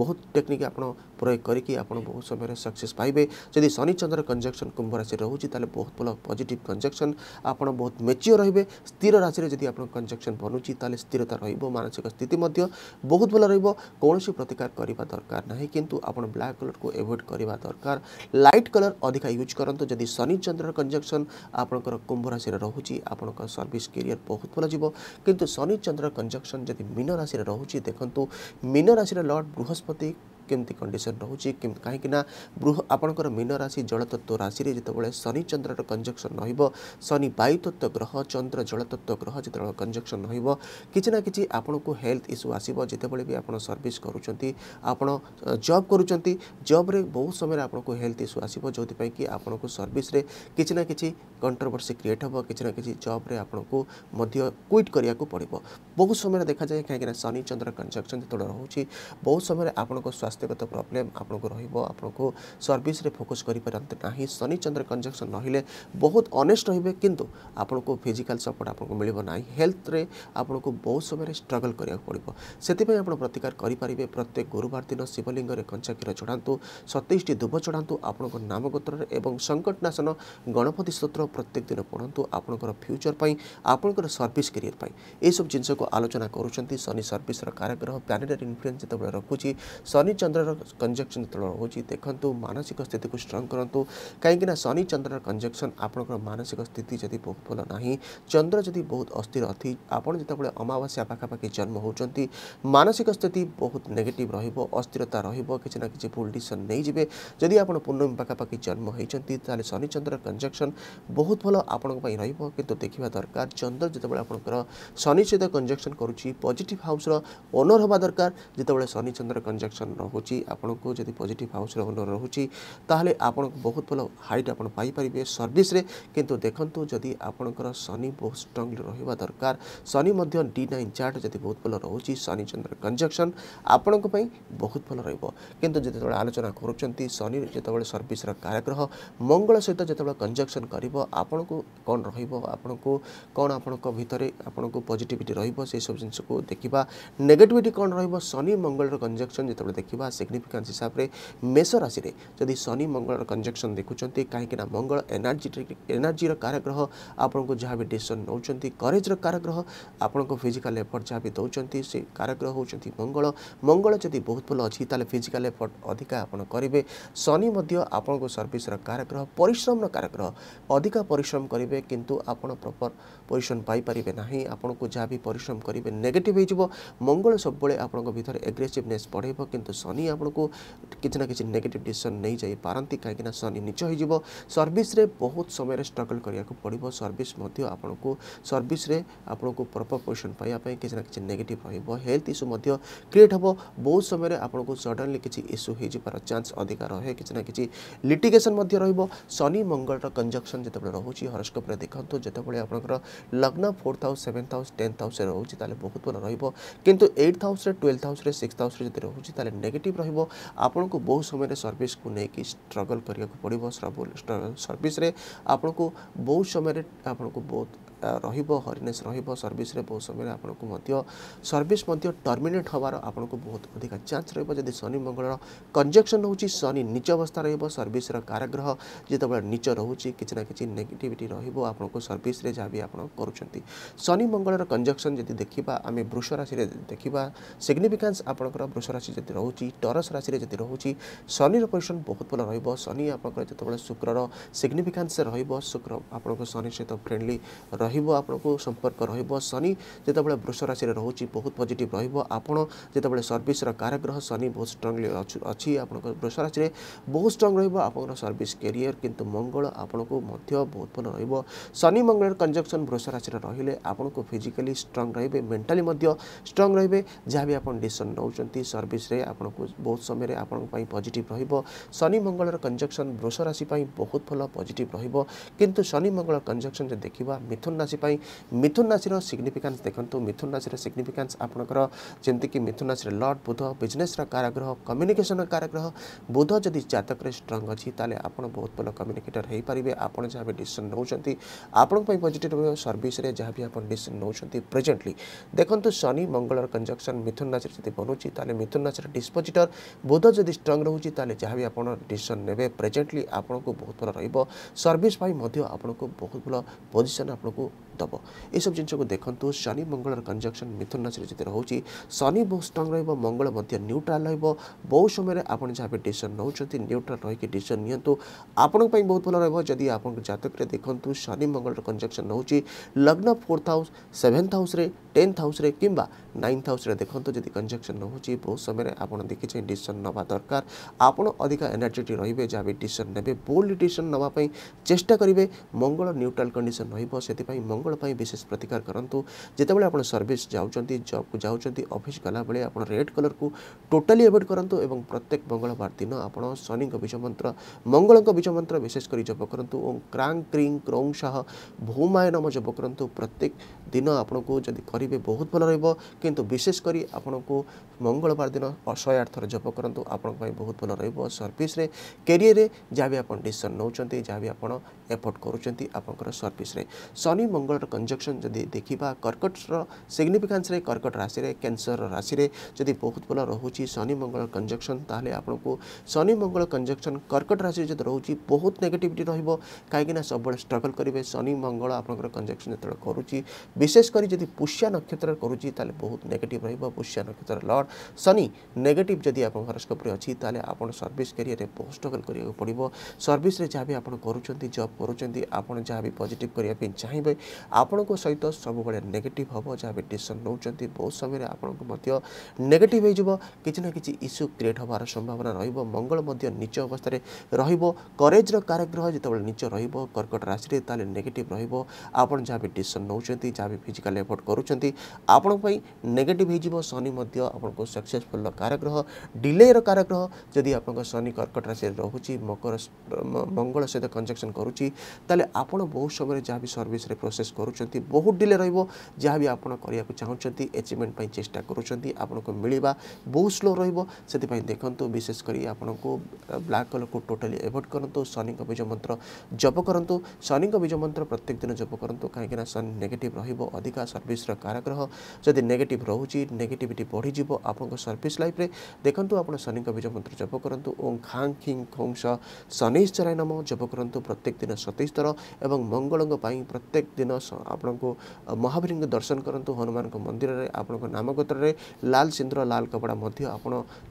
ବହୁତ ଟେକ୍ନିକ୍ ଆପଣ ପ୍ରୟୋଗ କରିକି ଆପଣ ବହୁତ ସମୟରେ ସକ୍ସେସ୍ ପାଇ পাইবে যদি শনিচন্দ্র কনজকশন কুম্ভ রাশি রয়েছে তাহলে বহুত ভাল পজিটিভ কনজকশন আপনার বহুত মেচিওর রহবে স্থির রাশি যদি আপনার কনজকশন বনুচি তাহলে স্থিরতা রহব মানসিক স্থিতি বহুত ভাল রহব কৌশি প্রতিকার করা দরকার না কিন্তু আপনার ব্ল্যাক কলরক এভয়েড করা দরকার লাইট কলর অধিকা ইউজ করতো যদি শনিচন্দ্রর কনজকশন আপনার কুম্ভ রাশি রয়েছে আপনার সর্ভিস কেরিয়ার বহুত ভাল যাব কিন্তু শনিচন্দ্র কনজকশন যদি মীন রাশি রয়েছে দেখুন মীন রাশি লর্ড বৃহস্পতি କେମିତି କଣ୍ଡିସନ୍ ରହୁଛି କାହିଁକି ନା ବୃହ ଆପଣଙ୍କର ମୀନ ରାଶି ଜଳତତ୍ତ୍ୱ ରାଶିରେ ଯେତେବେଳେ ଶନି ଚନ୍ଦ୍ରର କଞ୍ଜକ୍ସନ୍ ରହିବ ଶନି ବାୟୁତତ୍ତ୍ୱ ଗ୍ରହ ଚନ୍ଦ୍ର ଜଳତତ୍ତ୍ୱ ଗ୍ରହ ଯେତେବେଳେ କଞ୍ଜକ୍ସନ୍ ରହିବ କିଛି ନା କିଛି ଆପଣଙ୍କୁ ହେଲ୍ଥ ଇସ୍ୟୁ ଆସିବ ଯେତେବେଳେ ବି ଆପଣ ସର୍ଭିସ୍ କରୁଛନ୍ତି ଆପଣ ଜବ୍ କରୁଛନ୍ତି ଜବ୍ରେ ବହୁତ ସମୟରେ ଆପଣଙ୍କୁ ହେଲ୍ଥ ଇସ୍ୟୁ ଆସିବ ଯେଉଁଥିପାଇଁ କି ଆପଣଙ୍କୁ ସର୍ଭିସ୍ରେ କିଛି ନା କିଛି କଣ୍ଟ୍ରୋଭର୍ସି କ୍ରିଏଟ୍ ହେବ କିଛି ନା କିଛି ଜବ୍ରେ ଆପଣଙ୍କୁ ମଧ୍ୟ କ୍ୱିଟ୍ କରିବାକୁ ପଡ଼ିବ ବହୁତ ସମୟରେ ଦେଖାଯାଏ କାହିଁକିନା ଶନି ଚନ୍ଦ୍ର କଞ୍ଜକ୍ସନ୍ ଯେତେବେଳେ ରହୁଛି ବହୁତ ସମୟରେ ଆପଣଙ୍କ ସ୍ୱାସ୍ଥ୍ୟ ᱛᱮᱠᱛᱚ ᱯᱨᱚᱵᱞᱮᱢ ᱟᱯᱱᱠᱚ ᱨᱦᱤᱵᱚ ᱟᱯᱱᱠᱚ ᱥᱟᱹᱨᱵᱤᱥ ᱨᱮ ᱯᱷᱚᱠᱟᱥ ᱠᱟᱨᱤ ᱯᱟᱨᱟᱱᱛᱮ ᱱᱟᱦᱤ ᱥᱚᱱᱤ ᱪᱚന്ദ്ര ᱠᱚᱱᱡᱮᱠᱥᱚᱱ ᱱᱚᱦᱤᱞᱮ ᱵᱚᱦᱩᱛ ᱚᱱᱮᱥᱴ ᱨᱦᱤᱵᱮ ᱠᱤᱱᱛᱩ ᱟᱯᱱᱠᱚ ᱯᱷᱤᱡᱤᱠᱟᱞ ᱥᱟᱯᱚᱨᱴ ᱟᱯᱱᱠᱚ ᱢᱤᱞᱤᱵᱚ ᱱᱟᱭ ᱦᱮᱞᱛᱷ ᱨᱮ ᱟᱯᱱᱠᱚ ᱵᱚᱦᱩᱛ ᱥᱚᱵᱟᱨᱮ ᱥᱴᱨᱟᱜᱟᱞ ᱠᱟᱨᱤᱭᱟ ᱯᱚᱰᱤᱵᱚ ᱥᱮᱛᱤᱯᱮ ᱟᱯᱱᱚ ᱯᱨᱛᱤᱠᱟᱨ ᱠᱟᱨᱤ ᱯᱟᱨᱤᱵᱮ ᱯᱨᱛᱮᱠ ᱜᱩᱨᱩᱣᱟᱨ ᱫ चंद्र कंजक्शन जो रोज देखो मानसिक स्थित को स्ट्रंग करूँ कहीं शनि चंद्र कंजक्शन आपंकर मानसिक स्थित जब बहुत भल ना चंद्र जदि बहुत अस्थिर अति आपत अमावास्या पाखापाखि जन्म होती मानसिक स्थित बहुत नेगेट रस्थिरता रिचि ना कि भूल डीसन नहीं जी जदि आप पूर्णमी पाखापाखि जन्म होती है शनि चंद्र कंजक्शन बहुत भल आप रुँ देखा दरकार चंद्र जो आपंकर शनि सहित कंजक्शन करुच्ची पजिट हाउस ओनर हवा दरकार जिते शनिचंद्र कंजक्शन रोज ହେଉଛି ଆପଣଙ୍କୁ ଯଦି ପଜିଟିଭ୍ ହାଉସ୍ର ଓନର୍ ରହୁଛି ତାହେଲେ ଆପଣଙ୍କୁ ବହୁତ ଭଲ ହାଇଟ୍ ଆପଣ ପାଇପାରିବେ ସର୍ଭିସ୍ରେ କିନ୍ତୁ ଦେଖନ୍ତୁ ଯଦି ଆପଣଙ୍କର ଶନି ବହୁତ ଷ୍ଟ୍ରଙ୍ଗଲି ରହିବା ଦରକାର ଶନି ମଧ୍ୟ ଡି ନାଇନ୍ ଚାର୍ଟ ଯଦି ବହୁତ ଭଲ ରହୁଛି ଶନି ଶନିଚନ୍ଦ୍ର କଞ୍ଜକ୍ସନ୍ ଆପଣଙ୍କ ପାଇଁ ବହୁତ ଭଲ ରହିବ କିନ୍ତୁ ଯେତେବେଳେ ଆଲୋଚନା କରୁଛନ୍ତି ଶନି ଯେତେବେଳେ ସର୍ଭିସ୍ର କାରଗ୍ରହ ମଙ୍ଗଳ ସହିତ ଯେତେବେଳେ କଞ୍ଜକ୍ସନ୍ କରିବ ଆପଣଙ୍କୁ କ'ଣ ରହିବ ଆପଣଙ୍କୁ କ'ଣ ଆପଣଙ୍କ ଭିତରେ ଆପଣଙ୍କୁ ପଜିଟିଭିଟି ରହିବ ସେସବୁ ଜିନିଷକୁ ଦେଖିବା ନେଗେଟିଭିଟି କ'ଣ ରହିବ ଶନି ମଙ୍ଗଳର କଞ୍ଜକ୍ସନ୍ ଯେତେବେଳେ ଦେଖିବା ବା ସିଗ୍ନିଫିକାନ୍ସ ହିସାବରେ ମେଷ ରାଶିରେ ଯଦି ଶନି ମଙ୍ଗଳର କଞ୍ଜକ୍ସନ୍ ଦେଖୁଛନ୍ତି କାହିଁକିନା ମଙ୍ଗଳ ଏନର୍ଜି ଏନର୍ଜିର କାରଗ୍ରହ ଆପଣଙ୍କୁ ଯାହା ବି ଡିସିସନ୍ ନେଉଛନ୍ତି କରେଜର କାରଗ୍ରହ ଆପଣଙ୍କୁ ଫିଜିକାଲ୍ ଏଫର୍ଟ ଯାହା ବି ଦେଉଛନ୍ତି ସେ କାରଗ୍ରହ ହେଉଛନ୍ତି ମଙ୍ଗଳ ମଙ୍ଗଳ ଯଦି ବହୁତ ଭଲ ଅଛି ତାହେଲେ ଫିଜିକାଲ୍ ଏଫର୍ଟ ଅଧିକା ଆପଣ କରିବେ ଶନି ମଧ୍ୟ ଆପଣଙ୍କୁ ସର୍ଭିସର କାରଗ୍ରହ ପରିଶ୍ରମର କାରଗ୍ରହ ଅଧିକା ପରିଶ୍ରମ କରିବେ କିନ୍ତୁ ଆପଣ ପ୍ରପର୍ ପରିଶ୍ରମ ପାଇପାରିବେ ନାହିଁ ଆପଣଙ୍କୁ ଯାହା ବି ପରିଶ୍ରମ କରିବେ ନେଗେଟିଭ୍ ହୋଇଯିବ ମଙ୍ଗଳ ସବୁବେଳେ ଆପଣଙ୍କ ଭିତରେ ଏଗ୍ରେସିଭନେସ୍ ବଢ଼େଇବ କିନ୍ତୁ ଶନି ଆପଣଙ୍କୁ କିଛି ନା କିଛି ନେଗେଟିଭ୍ ଡିସିସନ୍ ନେଇଯାଇପାରନ୍ତି କାହିଁକିନା ଶନି ନିଚ ହୋଇଯିବ ସର୍ଭିସ୍ରେ ବହୁତ ସମୟରେ ଷ୍ଟ୍ରଗଲ୍ କରିବାକୁ ପଡ଼ିବ ସର୍ଭିସ୍ ମଧ୍ୟ ଆପଣଙ୍କୁ ସର୍ଭିସ୍ରେ ଆପଣଙ୍କୁ ପ୍ରପର୍ ପୋଜିସନ୍ ପାଇବା ପାଇଁ କିଛି ନା କିଛି ନେଗେଟିଭ୍ ରହିବ ହେଲ୍ଥ ଇସ୍ୟୁ ମଧ୍ୟ କ୍ରିଏଟ୍ ହେବ ବହୁତ ସମୟରେ ଆପଣଙ୍କୁ ସଡନ୍ଲି କିଛି ଇସ୍ୟୁ ହୋଇଯିବାର ଚାନ୍ସ ଅଧିକା ରହେ କିଛି ନା କିଛି ଲିଟିଗେସନ୍ ମଧ୍ୟ ରହିବ ଶନି ମଙ୍ଗଳର କଞ୍ଜକ୍ସନ୍ ଯେତେବେଳେ ରହୁଛି ହରସ୍କୋପ୍ରେ ଦେଖନ୍ତୁ ଯେତେବେଳେ ଆପଣଙ୍କର ଲଗ୍ନ fourth house seventh house tenth ହାଉସ୍ରେ ରହୁଛି ତାହେଲେ ବହୁତ ଭଲ ରହିବ କିନ୍ତୁ ଏଇଟ୍ ହାଉସ୍ରେ ଟୁଏଲ୍ଥ ହାଉସ୍ରେ ସିକ୍ସ ହାଉସ୍ରେ ଯଦି ରହୁଛି ତାହେଲେ ନେଗେଟିଭ୍ ରହିବ ଆପଣଙ୍କୁ ବହୁ ସମୟରେ ସର୍ଭିସକୁ ନେଇକି ଷ୍ଟ୍ରଗଲ୍ କରିବାକୁ ପଡ଼ିବ ସର୍ଭିସରେ ଆପଣଙ୍କୁ ବହୁତ ସମୟରେ ଆପଣଙ୍କୁ ବହୁତ ରହିବ ହରିନେସ୍ ରହିବ ସର୍ଭିସରେ ବହୁତ ସମୟରେ ଆପଣଙ୍କୁ ମଧ୍ୟ ସର୍ଭିସ୍ ମଧ୍ୟ ଟର୍ମିନେଟ୍ ହେବାର ଆପଣଙ୍କୁ ବହୁତ ଅଧିକା ଚାନ୍ସ ରହିବ ଯଦି ଶନି ମଙ୍ଗଳର କଞ୍ଜକ୍ସନ୍ ହେଉଛି ଶନି ନିଚ ଅବସ୍ଥା ରହିବ ସର୍ଭିସ୍ର କାରାଗ୍ରହ ଯେତେବେଳେ ନିଚ ରହୁଛି କିଛି ନା କିଛି ନେଗେଟିଭିଟି ରହିବ ଆପଣଙ୍କୁ ସର୍ଭିସ୍ରେ ଯାହା ବି ଆପଣ କରୁଛନ୍ତି ଶନି ମଙ୍ଗଳର କଞ୍ଜକ୍ସନ୍ ଯଦି ଦେଖିବା ଆମେ ବୃଷ ରାଶିରେ ଦେଖିବା ସିଗ୍ନିଫିକାନ୍ସ ଆପଣଙ୍କର ବୃଷ ରାଶି ଯଦି ରହୁଛି ଟରସ୍ ରାଶିରେ ଯଦି ରହୁଛି ଶନିର ପୋଜିସନ୍ ବହୁତ ଭଲ ରହିବ ଶନି ଆପଣଙ୍କର ଯେତେବେଳେ ଶୁକ୍ରର ସିଗ୍ନିଫିକାନ୍ସ ରହିବ ଶୁକ୍ର ଆପଣଙ୍କ ଶନି ସହିତ ଫ୍ରେଣ୍ଡଲି ରହିବ ରହିବ ଆପଣଙ୍କୁ ସମ୍ପର୍କ ରହିବ ଶନି ଯେତେବେଳେ ବୃଷ ରାଶିରେ ରହୁଛି ବହୁତ ପଜିଟିଭ୍ ରହିବ ଆପଣ ଯେତେବେଳେ ସର୍ଭିସର କାରଗ୍ରହ ଶନି ବହୁତ ଷ୍ଟ୍ରଙ୍ଗଲି ଅଛି ଆପଣଙ୍କ ବୃଷ ରାଶିରେ ବହୁତ ଷ୍ଟ୍ରଙ୍ଗ ରହିବ ଆପଣଙ୍କର ସର୍ଭିସ୍ କ୍ୟାରିୟର କିନ୍ତୁ ମଙ୍ଗଳ ଆପଣଙ୍କୁ ମଧ୍ୟ ବହୁତ ଭଲ ରହିବ ଶନି ମଙ୍ଗଳର କଞ୍ଜକ୍ସନ୍ ବୃଷ ରାଶିରେ ରହିଲେ ଆପଣଙ୍କୁ ଫିଜିକାଲି ଷ୍ଟ୍ରଙ୍ଗ ରହିବେ ମେଣ୍ଟାଲି ମଧ୍ୟ ଷ୍ଟ୍ରଙ୍ଗ ରହିବେ ଯାହା ବି ଆପଣ ଡିସିସନ୍ ନେଉଛନ୍ତି ସର୍ଭିସରେ ଆପଣଙ୍କୁ ବହୁତ ସମୟରେ ଆପଣଙ୍କ ପାଇଁ ପଜିଟିଭ୍ ରହିବ ଶନି ମଙ୍ଗଳର କଞ୍ଜକ୍ସନ୍ ବୃଷ ରାଶି ପାଇଁ ବହୁତ ଭଲ ପଜିଟିଭ୍ ରହିବ କିନ୍ତୁ ଶନି ମଙ୍ଗଳ କଞ୍ଜକ୍ସନ୍ ଯଦି ଦେଖିବା ମିଥୁନ ରାଶି ପାଇଁ ମିଥୁନ ରାଶିର ସିଗ୍ନିଫିକାନ୍ସ ଦେଖନ୍ତୁ ମିଥୁନ ରାଶିର ସିଗ୍ନିଫିକାନ୍ସ ଆପଣଙ୍କର ଯେମିତିକି ମିଥୁନ ରାଶିରେ ଲର୍ଡ଼ ବୁଧ ବିଜନେସ୍ର କାରାଗ୍ରହ କମ୍ୟୁନିକେସନ୍ର କାରାଗ୍ରହ ବୁଧ ଯଦି ଜାତକରେ ଷ୍ଟ୍ରଙ୍ଗ ଅଛି ତାହେଲେ ଆପଣ ବହୁତ ଭଲ କମ୍ୟୁନିକେଟର ହୋଇପାରିବେ ଆପଣ ଯାହା ବି ଡିସିସନ୍ ନେଉଛନ୍ତି ଆପଣଙ୍କ ପାଇଁ ପଜିଟିଭ୍ ରହିବ ସର୍ଭିସରେ ଯାହା ବି ଆପଣ ଡିସିସନ୍ ନେଉଛନ୍ତି ପ୍ରେଜେଣ୍ଟଲି ଦେଖନ୍ତୁ ଶନି ମଙ୍ଗଳର କଞ୍ଜକ୍ସନ୍ ମିଥୁନ ରାଶିରେ ଯଦି ବନୁଛି ତାହେଲେ ମିଥୁନ ରାଶିର ଡିସ୍ପୋଜିଟର ବୁଧ ଯଦି ଷ୍ଟ୍ରଙ୍ଗ ରହୁଛି ତାହେଲେ ଯାହା ବି ଆପଣ ଡିସିସନ୍ ନେବେ ପ୍ରେଜେଣ୍ଟଲି ଆପଣଙ୍କୁ ବହୁତ ଭଲ ରହିବ ସର୍ଭିସ୍ ପାଇଁ ମଧ୍ୟ ଆପଣଙ୍କୁ ବହୁତ ଭଲ ପୋଜିସନ୍ ଆପଣଙ୍କୁ দেব ଏସବୁ ଜିନିଷକୁ ଦେଖନ୍ତୁ ଶନି ମଙ୍ଗଳର କଞ୍ଜକ୍ସନ୍ ମିଥୁନ ରାଶିରେ ଯଦି ରହୁଛି ଶନି ବହୁତ ଷ୍ଟ୍ରଙ୍ଗ୍ ରହିବ ମଙ୍ଗଳ ମଧ୍ୟ ନ୍ୟୁଟ୍ରାଲ୍ ରହିବ ବହୁ ସମୟରେ ଆପଣ ଯାହା ବି ଡିସିସନ୍ ନେଉଛନ୍ତି ନ୍ୟୁଟ୍ରାଲ୍ ରହିକି ଡିସିସନ୍ ନିଅନ୍ତୁ ଆପଣଙ୍କ ପାଇଁ ବହୁତ ଭଲ ରହିବ ଯଦି ଆପଣଙ୍କ ଜାତକରେ ଦେଖନ୍ତୁ ଶନି ମଙ୍ଗଳର କଞ୍ଜକ୍ସନ୍ ନେଉଛି ଲଗ୍ନ ଫୋର୍ଥ ହାଉସ୍ ସେଭେନ୍ଥ ହାଉସ୍ରେ ଟେନ୍ଥ ହାଉସ୍ରେ କିମ୍ବା ନାଇନ୍ଥ ହାଉସ୍ରେ ଦେଖନ୍ତୁ ଯଦି କଞ୍ଜକ୍ସନ୍ ନେଉଛି ବହୁତ ସମୟରେ ଆପଣ ଦେଖିଛି ଡିସିସନ୍ ନେବା ଦରକାର ଆପଣ ଅଧିକା ଏନର୍ଜେଟିକ୍ ରହିବେ ଯାହା ବି ଡିସିସନ୍ ନେବେ ବୋଲ୍ଡ ଡିସିସନ୍ ନେବା ପାଇଁ ଚେଷ୍ଟା କରିବେ ମଙ୍ଗଳ ନ୍ୟୁଟ୍ରାଲ୍ କଣ୍ଡିସନ୍ ରହିବ ସେଥିପାଇଁ मंगल विशेष प्रतिकार करूँ जितेबाला आप सर्विस जाऊँगी जब को जाऊँगी अफिस् गलाबे आप रेड कलर को टोटाली एवोड करूँ और प्रत्येक मंगलवार दिन आप शनि बीज मंत्र मंगल बीज मंत्र विशेषकर जप करूँ ओं क्रांग क्रिंग क्रौं शाह भूमाय नम जप करूँ प्रत्येक दिन आपण को जदि करेंगे बहुत भल रहा कितु विशेषकर आपण को मंगलवार दिन शहे आठ थर जप करूँ आपण बहुत भल रहा कैरियर जहाँ भी आप डिसीसन नौकर जहाँ भी आप एफर्ट कर सर्विस शनि मंगल कंजक्शन जदि देखा कर्कटर सिग्निफिकान्स कर्कट राशि कैंसर राशि जब बहुत भल रोचे शनि मंगल कंजक्शन तेल आपन को शनि मंगल कंजक्शन कर्कट राशि जो रोज बहुत नेगेटिविट रोक कहीं सब स्ट्रगल करेंगे शनि मंगल आप कंजक्शन जो करुच्ची विशेषकर जब पुष्या नक्षत्र करुच्चे बहुत नेगेट रुष्या नक्षत्र लड़ शनि नेगेट जदि आप हरस्कोप्रे अच्छी तेल आप सर्विस कैरियर में बहुत स्ट्रगल करा पड़ो सर्विस जहाँ भी आप करुँच जब आप जहाँ भी पजिट करने चाहिए ଆପଣଙ୍କ ସହିତ ସବୁବେଳେ ନେଗେଟିଭ୍ ହେବ ଯାହା ବି ଡିସିସନ୍ ନେଉଛନ୍ତି ବହୁତ ସମୟରେ ଆପଣଙ୍କୁ ମଧ୍ୟ ନେଗେଟିଭ୍ ହେଇଯିବ କିଛି ନା କିଛି ଇସ୍ୟୁ କ୍ରିଏଟ୍ ହେବାର ସମ୍ଭାବନା ରହିବ ମଙ୍ଗଳ ମଧ୍ୟ ନିଚ ଅବସ୍ଥାରେ ରହିବ କରେଜର କାରଗ୍ରହ ଯେତେବେଳେ ନିଚ ରହିବ କର୍କଟ ରାଶିରେ ତାହେଲେ ନେଗେଟିଭ୍ ରହିବ ଆପଣ ଯାହା ବି ଡିସିସନ୍ ନେଉଛନ୍ତି ଯାହା ବି ଫିଜିକାଲ୍ ଏଫର୍ଟ କରୁଛନ୍ତି ଆପଣଙ୍କ ପାଇଁ ନେଗେଟିଭ୍ ହେଇଯିବ ଶନି ମଧ୍ୟ ଆପଣଙ୍କୁ ସକ୍ସେସଫୁଲ୍ର କାରଗ୍ରହ ଡିଲେର କାରଗ୍ରହ ଯଦି ଆପଣଙ୍କ ଶନି କର୍କଟ ରାଶିରେ ରହୁଛି ମକର ମଙ୍ଗଳ ସହିତ କଞ୍ଜକ୍ସନ୍ କରୁଛି ତାହେଲେ ଆପଣ ବହୁତ ସମୟରେ ଯାହା ବି ସର୍ଭିସରେ প্রসেস করছেন বহুত ডিলে রহব যা বি আপনার করা চাহুমান এচিভমেন্ট চেষ্টা করছেন আপনার মিলবা বহু স্লো রহব সেপাই দেখুন বিশেষ করে আপনার ব্লাক কলরকু টোটালি এভয়েড করতু শনি বীজ মন্ত্র জপ করতু শনি বীজ মন্ত্র প্রত্যেক দিন জপ করতু কিনা শনি নেগেটিভ রহব অধিকা সর্ভিসর কারাগ্রহ যদি নেগেটিভ রয়েছে নেগেটিভিটি বড়িযোগ আপনার সর্ভিস লাইফে দেখুন আপনার শনি বীজ মন্ত্র জপ করতু ওং খাং খিং খোং শনিশ্চরায় নাম জপ করতু প্রত্যেক দিন সতেইশ থর এবং মঙ্গলঙ্ প্রত্যেক दिन आपणको महावीरको दर्शन गरौँ हनुमानको मन्दिर आपणको नामगोत्र लाल सिन्दुर लाल कपडा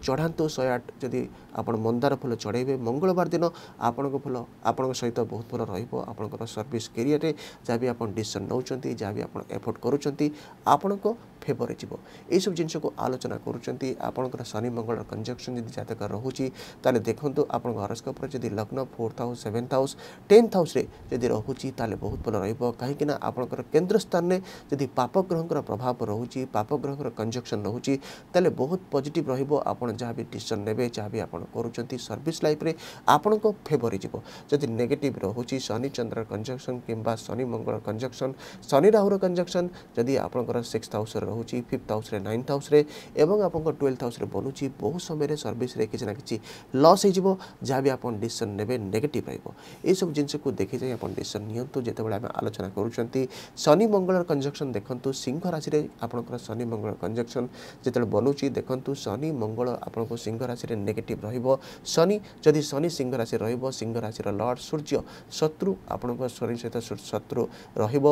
चढान्तु शहे आठ जति ଆପଣ ମନ୍ଦାର ଫୁଲ ଚଢ଼େଇବେ ମଙ୍ଗଳବାର ଦିନ ଆପଣଙ୍କ ଫୁଲ ଆପଣଙ୍କ ସହିତ ବହୁତ ଭଲ ରହିବ ଆପଣଙ୍କର ସର୍ଭିସ୍ କ୍ୟାରିୟରରେ ଯାହା ବି ଆପଣ ଡିସିସନ୍ ନେଉଛନ୍ତି ଯାହା ବି ଆପଣ ଏଫର୍ଟ କରୁଛନ୍ତି ଆପଣଙ୍କ ଫେଭରରେ ଯିବ ଏହିସବୁ ଜିନିଷକୁ ଆଲୋଚନା କରୁଛନ୍ତି ଆପଣଙ୍କର ଶନି ମଙ୍ଗଳର କଞ୍ଜକ୍ସନ୍ ଯଦି ଜାତକ ରହୁଛି ତାହେଲେ ଦେଖନ୍ତୁ ଆପଣଙ୍କ ହରସ୍କୋପ୍ରେ ଯଦି ଲଗ୍ନ fourth house seventh house tenth ହାଉସ୍ରେ ଯଦି ରହୁଛି ତାହେଲେ ବହୁତ ଭଲ ରହିବ କାହିଁକିନା ଆପଣଙ୍କର କେନ୍ଦ୍ର ସ୍ଥାନରେ ଯଦି ପାପଗ୍ରହଙ୍କର ପ୍ରଭାବ ରହୁଛି ପାପଗ୍ରହଙ୍କର କଞ୍ଜକ୍ସନ୍ ରହୁଛି ତାହେଲେ ବହୁତ ପଜିଟିଭ୍ ରହିବ ଆପଣ ଯାହା ବି ଡିସିସନ୍ ନେବେ ଯାହା ବି ଆପଣ କରୁଛନ୍ତି ସର୍ଭିସ୍ ଲାଇଫ୍ରେ ଆପଣଙ୍କ ଫେଭର୍ ହେଇଯିବ ଯଦି ନେଗେଟିଭ୍ ରହୁଛି ଶନି ଚନ୍ଦ୍ର କଞ୍ଜକ୍ସନ୍ କିମ୍ବା ଶନି ମଙ୍ଗଳ କଞ୍ଜକ୍ସନ୍ ଶନି ରାହୁର କଞ୍ଜକ୍ସନ୍ ଯଦି ଆପଣଙ୍କର ସିକ୍ସଥ ହାଉସ୍ରେ ରହୁଛି ଫିଫ୍ଥ ହାଉସ୍ରେ ନାଇନ୍ଥ ହାଉସ୍ରେ ଏବଂ ଆପଣଙ୍କ ଟୁଏଲ୍ଥ ହାଉସ୍ରେ ବନୁଛି ବହୁତ ସମୟରେ ସର୍ଭିସ୍ରେ କିଛି ନା କିଛି ଲସ୍ ହେଇଯିବ ଯାହା ବି ଆପଣ ଡିସିସନ୍ ନେବେ ନେଗେଟିଭ୍ ରହିବ ଏସବୁ ଜିନିଷକୁ ଦେଖି ଯାଇ ଆପଣ ଡିସିସନ୍ ନିଅନ୍ତୁ ଯେତେବେଳେ ଆମେ ଆଲୋଚନା କରୁଛନ୍ତି ଶନି ମଙ୍ଗଳର କଞ୍ଜକ୍ସନ୍ ଦେଖନ୍ତୁ ସିଂହ ରାଶିରେ ଆପଣଙ୍କର ଶନି ମଙ୍ଗଳ କଞ୍ଜକ୍ସନ୍ ଯେତେବେଳେ ବନୁଛି ଦେଖନ୍ତୁ ଶନି ମଙ୍ଗଳ ଆପଣଙ୍କୁ ସିଂହ ରାଶିରେ ନେଗେଟିଭ୍ ରହିବ ଶନି ଯଦି ଶନି ସିଂହ ରାଶି ରହିବ ସିଂହ ରାଶିର ଲର୍ଡ଼ ସୂର୍ଯ୍ୟ ଶତ୍ରୁ ଆପଣଙ୍କ ଶନି ସହିତ ଶତ୍ରୁ ରହିବ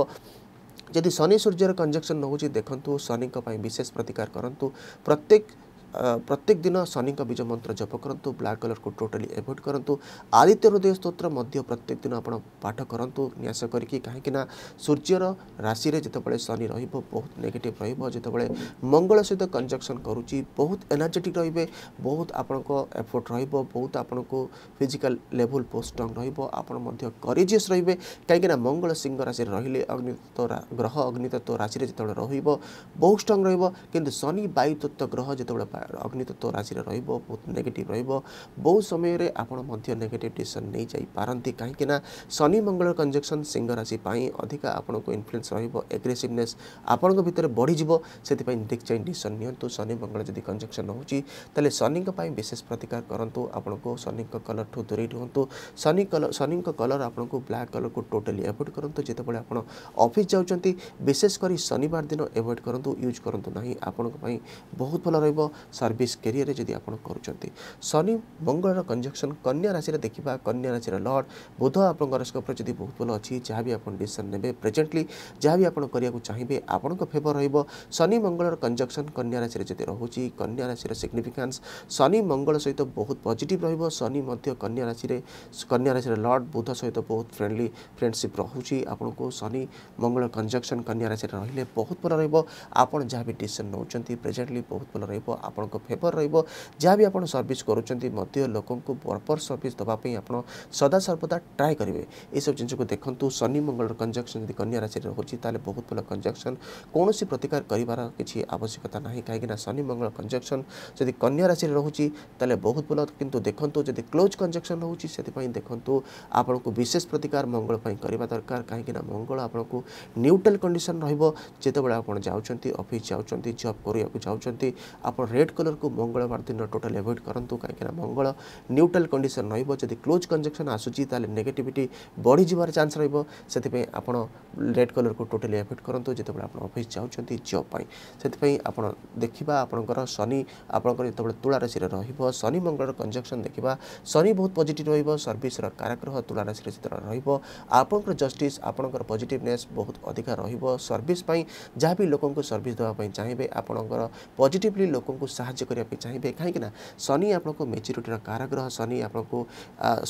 ଯଦି ଶନି ସୂର୍ଯ୍ୟର କଞ୍ଜକ୍ସନ୍ ରହୁଛି ଦେଖନ୍ତୁ ଶନିଙ୍କ ପାଇଁ ବିଶେଷ ପ୍ରତିକାର କରନ୍ତୁ ପ୍ରତ୍ୟେକ प्रत्येक दिन शनि बीज मंत्र जप करूँ ब्लाक कलर को टोटाली एवोड करूँ आदित्य हृदय स्त्रोत्र प्रत्येक दिन आप पाठ करूँ न्यास करके कहीं सूर्यर राशि जितेबाला शनि रही बहुत नेगेटिव रही मंगल सहित कंजक्शन करुच्ची बहुत एनर्जेटिक रे बहुत आपण एफोर्ट रोत आपण को फिजिकाल लेवल बहुत स्ट्रंग रजियस रे कहीं मंगल सिंह राशि रही अग्नितत्व ग्रह अग्नितत्व राशि जिते रोत स्ट्रंग रो शनि वायु तत्व ग्रह जिते ଅଗ୍ନିତତ୍ତ୍ୱ ରାଶିରେ ରହିବ ବହୁତ ନେଗେଟିଭ୍ ରହିବ ବହୁ ସମୟରେ ଆପଣ ମଧ୍ୟ ନେଗେଟିଭ୍ ଡିସିସନ୍ ନେଇଯାଇପାରନ୍ତି କାହିଁକିନା ଶନି ମଙ୍ଗଳ କଞ୍ଜକ୍ସନ୍ ସିଂହ ରାଶି ପାଇଁ ଅଧିକା ଆପଣଙ୍କୁ ଇନଫ୍ଲୁଏନ୍ସ ରହିବ ଏଗ୍ରେସିଭନେସ୍ ଆପଣଙ୍କ ଭିତରେ ବଢ଼ିଯିବ ସେଥିପାଇଁ ନିଶ୍ଚୟ ଡିସିସନ୍ ନିଅନ୍ତୁ ଶନି ମଙ୍ଗଳ ଯଦି କଞ୍ଜକ୍ସନ୍ ହେଉଛି ତାହେଲେ ଶନିଙ୍କ ପାଇଁ ବିଶେଷ ପ୍ରତିକାର କରନ୍ତୁ ଆପଣଙ୍କୁ ଶନିଙ୍କ କଲର୍ଠୁ ଦୂରେଇ ରୁହନ୍ତୁ ଶନି କଲର୍ ଶନିଙ୍କ କଲର୍ ଆପଣଙ୍କୁ ବ୍ଲାକ୍ କଲର୍କୁ ଟୋଟାଲି ଆଭଏଡ଼୍ କରନ୍ତୁ ଯେତେବେଳେ ଆପଣ ଅଫିସ୍ ଯାଉଛନ୍ତି ବିଶେଷ କରି ଶନିବାର ଦିନ ଆଭଏଡ଼୍ କରନ୍ତୁ ୟୁଜ୍ କରନ୍ତୁ ନାହିଁ ଆପଣଙ୍କ ପାଇଁ ବହୁତ ଭଲ ରହିବ सर्विस कैरियर जब आप कर शनि मंगल कंजक्शन कन्या राशि देखा कन्या राशि लर्ड बुध आपंकर हरस्कोप जब बहुत भल अच्छी जहाँ भी आप डिसीसन ने प्रेजेन्टली जहाँ भी आप चाहिए आपण फेवर रनि मंगल कंजक्शन कन्या राशि जब रोच कन्या राशि सिग्निफिकांस शनि मंगल सहित बहुत पजिट रनि कन्या राशि कन्या राशि लर्ड बुध सहित बहुत फ्रेंडली फ्रेंडशिप रोच को शनि मंगल कंजक्शन कन्या राशि रे बहुत भल रहा जहाँ भी डिसीसन नौकर प्रेजेटली बहुत भल र ଆପଣଙ୍କ ଫେଭର ରହିବ ଯାହା ବି ଆପଣ ସର୍ଭିସ୍ କରୁଛନ୍ତି ମଧ୍ୟ ଲୋକଙ୍କୁ ପ୍ରପର୍ ସର୍ଭିସ୍ ଦେବା ପାଇଁ ଆପଣ ସଦାସର୍ବଦା ଟ୍ରାଏ କରିବେ ଏସବୁ ଜିନିଷକୁ ଦେଖନ୍ତୁ ଶନି ମଙ୍ଗଳର କଞ୍ଜକ୍ସନ୍ ଯଦି କନ୍ୟା ରାଶିରେ ରହୁଛି ତାହେଲେ ବହୁତ ଭଲ କଞ୍ଜକ୍ସନ୍ କୌଣସି ପ୍ରତିକାର କରିବାର କିଛି ଆବଶ୍ୟକତା ନାହିଁ କାହିଁକିନା ଶନି ମଙ୍ଗଳ କଞ୍ଜକ୍ସନ୍ ଯଦି କନ୍ୟା ରାଶିରେ ରହୁଛି ତାହେଲେ ବହୁତ ଭଲ କିନ୍ତୁ ଦେଖନ୍ତୁ ଯଦି କ୍ଲୋଜ୍ କଞ୍ଜକ୍ସନ୍ ରହୁଛି ସେଥିପାଇଁ ଦେଖନ୍ତୁ ଆପଣଙ୍କୁ ବିଶେଷ ପ୍ରତିକାର ମଙ୍ଗଳ ପାଇଁ କରିବା ଦରକାର କାହିଁକିନା ମଙ୍ଗଳ ଆପଣଙ୍କୁ ନ୍ୟୁଟ୍ରାଲ୍ କଣ୍ଡିସନ୍ ରହିବ ଯେତେବେଳେ ଆପଣ ଯାଉଛନ୍ତି ଅଫିସ୍ ଯାଉଛନ୍ତି ଜବ୍ କରିବାକୁ ଯାଉଛନ୍ତି ଆପଣ ରେଟ୍ ରେଡ୍ କଲର୍କୁ ମଙ୍ଗଳବାର ଦିନ ଟୋଟାଲ୍ ଏଭଏଡ଼୍ କରନ୍ତୁ କାହିଁକିନା ମଙ୍ଗଳ ନ୍ୟୁଟ୍ରାଲ୍ କଣ୍ଡିସନ୍ ରହିବ ଯଦି କ୍ଲୋଜ୍ କଞ୍ଜକ୍ସନ୍ ଆସୁଛି ତାହେଲେ ନେଗେଟିଭିଟି ବଢ଼ିଯିବାର ଚାନ୍ସ ରହିବ ସେଥିପାଇଁ ଆପଣ ରେଡ୍ କଲର୍କୁ ଟୋଟାଲି ଏଭଏଡ଼୍ କରନ୍ତୁ ଯେତେବେଳେ ଆପଣ ଅଫିସ୍ ଯାଉଛନ୍ତି ଜବ୍ ପାଇଁ ସେଥିପାଇଁ ଆପଣ ଦେଖିବା ଆପଣଙ୍କର ଶନି ଆପଣଙ୍କର ଯେତେବେଳେ ତୁଳା ରାଶିରେ ରହିବ ଶନି ମଙ୍ଗଳର କଞ୍ଜକ୍ସନ୍ ଦେଖିବା ଶନି ବହୁତ ପଜିଟିଭ୍ ରହିବ ସର୍ଭିସର କାରାଗ୍ରହ ତୁଳା ରାଶିରେ ଯେତେବେଳେ ରହିବ ଆପଣଙ୍କର ଜଷ୍ଟିସ୍ ଆପଣଙ୍କର ପଜିଟିଭନେସ୍ ବହୁତ ଅଧିକା ରହିବ ସର୍ଭିସ୍ ପାଇଁ ଯାହା ବି ଲୋକଙ୍କୁ ସର୍ଭିସ୍ ଦେବା ପାଇଁ ଚାହିଁବେ ଆପଣଙ୍କର ପଜିଟିଭଲି ଲୋକଙ୍କୁ ସାହାଯ୍ୟ କରିବା ପାଇଁ ଚାହିଁବେ କାହିଁକିନା ଶନି ଆପଣଙ୍କୁ ମେଚ୍ୟୁରିଟିର କାରଗ୍ରହ ଶନି ଆପଣଙ୍କୁ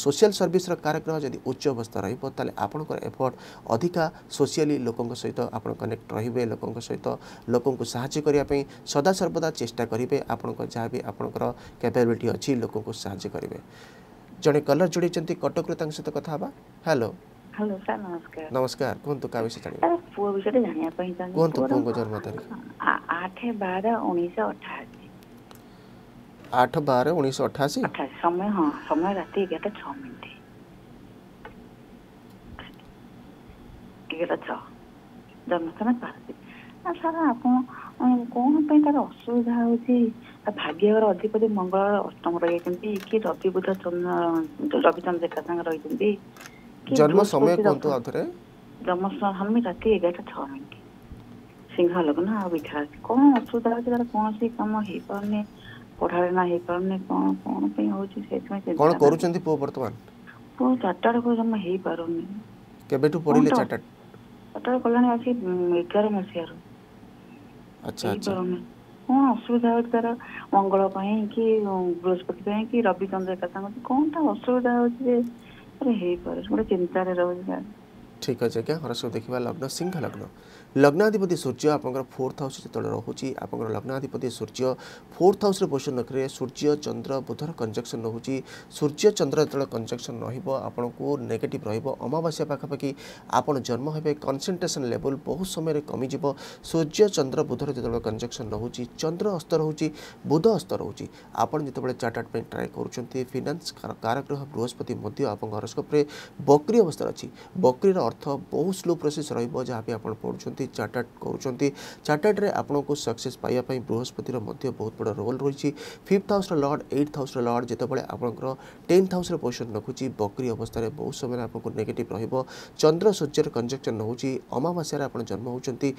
ସୋସିଆଲ୍ ସର୍ଭିସର କାରଗ୍ରହ ଯଦି ଉଚ୍ଚ ଅବସ୍ଥା ରହିବ ତାହେଲେ ଆପଣଙ୍କର ଏଫର୍ଟ ଅଧିକା ସୋସିଆଲି ଲୋକଙ୍କ ସହିତ ଆପଣ କନେକ୍ଟ ରହିବେ ଲୋକଙ୍କ ସହିତ ଲୋକଙ୍କୁ ସାହାଯ୍ୟ କରିବା ପାଇଁ ସଦାସର୍ବଦା ଚେଷ୍ଟା କରିବେ ଆପଣଙ୍କ ଯାହା ବି ଆପଣଙ୍କର କ୍ୟାପାବିଲିଟି ଅଛି ଲୋକଙ୍କୁ ସାହାଯ୍ୟ କରିବେ ଜଣେ କଲର୍ ଯୋଡ଼ିଛନ୍ତି କଟକରୁ ତାଙ୍କ ସହିତ କଥା ହେବା ହ୍ୟାଲୋ ହ୍ୟାଲୋ ସାର୍ ନମସ୍କାର ନମସ୍କାର କୁହନ୍ତୁ କା ବିଷୟ ଜାଣିବେ ପୁଅ ବିଷୟରେ ଜାଣିବା ପାଇଁ ଚାହୁଁଛି କୁହନ୍ତୁ ପୁଅଙ୍କ ଜନ୍ମ ତାରିଖ ଆଠ ବାର ଉଣେଇଶହ ଅଠାଅଶୀ आठ बारह उन्नीस सौ अठासी समय हाँ समय रात ग्यारह छः मिनट ग्यारह छः जन्मस्थान पार्वती ସାର୍ ଆପଣ କ'ଣ ପାଇଁ ତାର ଅସୁବିଧା ହେଉଛି ତା ଭାଗ୍ୟର ଅଧିପତି ମଙ୍ଗଳ ଅଷ୍ଟମ ରହିଯାଇଛନ୍ତି କି ରବି ବୁଧ ରବିଚନ୍ଦ୍ର ଏକା ସାଙ୍ଗେ ରହିଛନ୍ତି ଜନ୍ମ ସମୟ କୁହନ୍ତୁ ଆଉଥରେ ଜନ୍ମ ସମୟ ରାତି ଏଗାରଟା ଛଅ ମିନିଟ୍ ସିଂହ ଲଗ୍ନ ଆଉ ବିଧା କ'ଣ ଅସୁବିଧା ହେଉଛି ତାର କୌଣସି କାମ ହେଇପାରୁନି ପଢ଼ାରେ ନା ହେଇପାରୁନି କ'ଣ କ'ଣ ପାଇଁ ହେଉଛି ସେଥିପାଇଁ କ'ଣ କରୁଛନ୍ତି ପୁଅ ବର୍ତ୍ତମାନ ପୁଅ ଚାରିଟାକୁ ଜମା ହେଇପାରୁନି କେବେଠୁ ପଢ଼ିଲେ ଚାରିଟା ଚାରିଟା କଲାଣି ଆସି ଏଗାର ମସିହାରୁ ଆଚ୍ଛା ହେଇପାରୁନି କ'ଣ ଅସୁବିଧା ହେଉଛି ତାର ମଙ୍ଗଳ ପାଇଁ କି ବୃହସ୍ପତି ପାଇଁ କି ରବିଚନ୍ଦ୍ର ଏକା ସାଙ୍ଗରେ କ'ଣ ତା ଅସୁବିଧା ହେଉଛି ଯେ ହେଇପାରୁଛି ଗୋଟେ ଚିନ୍ତାରେ ରହୁଛି ସାର୍ ଠିକ୍ ଅଛି ଆଜ୍ଞା ଘର ସବୁ ଦେଖିବା ଲଗ୍ନ ସିଂହ ଲଗ୍ନ ଲଗ୍ନାଧିପତି ସୂର୍ଯ୍ୟ ଆପଣଙ୍କର ଫୋର୍ଥ ହାଉସ୍ ଯେତେବେଳେ ରହୁଛି ଆପଣଙ୍କର ଲଗ୍ନାଧିପତି ସୂର୍ଯ୍ୟ ଫୋର୍ଥ ହାଉସ୍ରେ ପୋଜିସନ୍ ରଖିଲେ ସୂର୍ଯ୍ୟ ଚନ୍ଦ୍ର ବୁଧର କଞ୍ଜକ୍ସନ୍ ରହୁଛି ସୂର୍ଯ୍ୟ ଚନ୍ଦ୍ର ଯେତେବେଳେ କଞ୍ଜକ୍ସନ୍ ରହିବ ଆପଣଙ୍କୁ ନେଗେଟିଭ୍ ରହିବ ଅମାବାସ୍ୟା ପାଖାପାଖି ଆପଣ ଜନ୍ମ ହେବେ କନ୍ସେନ୍ଟ୍ରେସନ୍ ଲେଭଲ୍ ବହୁତ ସମୟରେ କମିଯିବ ସୂର୍ଯ୍ୟ ଚନ୍ଦ୍ର ବୁଧର ଯେତେବେଳେ କଞ୍ଜକ୍ସନ୍ ରହୁଛି ଚନ୍ଦ୍ର ଅସ୍ତ ରହୁଛି ବୁଧ ଅସ୍ତ ରହୁଛି ଆପଣ ଯେତେବେଳେ ଚାର୍ଟାର୍ଡ ପାଇଁ ଟ୍ରାଏ କରୁଛନ୍ତି ଫିନାନ୍ସ କାରଗ୍ରହ ବୃହସ୍ପତି ମଧ୍ୟ ଆପଣଙ୍କ ହରସ୍କୋପ୍ରେ ବକ୍ରି ଅବସ୍ଥାରେ ଅଛି ବକ୍ରିର ଅର୍ଥ ବହୁତ ସ୍ଲୋ ପ୍ରୋସେସ୍ ରହିବ ଯାହାବି ଆପଣ ପଢ଼ୁଛନ୍ତି ଚାର୍ଟାର୍ଡ କରୁଛନ୍ତି ଚାର୍ଟାର୍ଡରେ ଆପଣଙ୍କୁ ସକ୍ସେସ୍ ପାଇବା ପାଇଁ ବୃହସ୍ପତିର ମଧ୍ୟ ବହୁତ ବଡ଼ ରୋଲ୍ ରହିଛି ଫିଫ୍ଥ ହାଉସ୍ର ଲର୍ଡ଼ ଏଇଟ୍ ହାଉସ୍ର ଲର୍ଡ଼ ଯେତେବେଳେ ଆପଣଙ୍କର ଟେନ୍ଥ ହାଉସ୍ର ପୋଜିସନ୍ ରଖୁଛି ବକ୍ରି ଅବସ୍ଥାରେ ବହୁତ ସମୟରେ ଆପଣଙ୍କୁ ନେଗେଟିଭ୍ ରହିବ ଚନ୍ଦ୍ର ସୂର୍ଯ୍ୟର କଞ୍ଜକ୍ସନ୍ ରହୁଛି ଅମାବାସ୍ୟାରେ ଆପଣ ଜନ୍ମ ହେଉଛନ୍ତି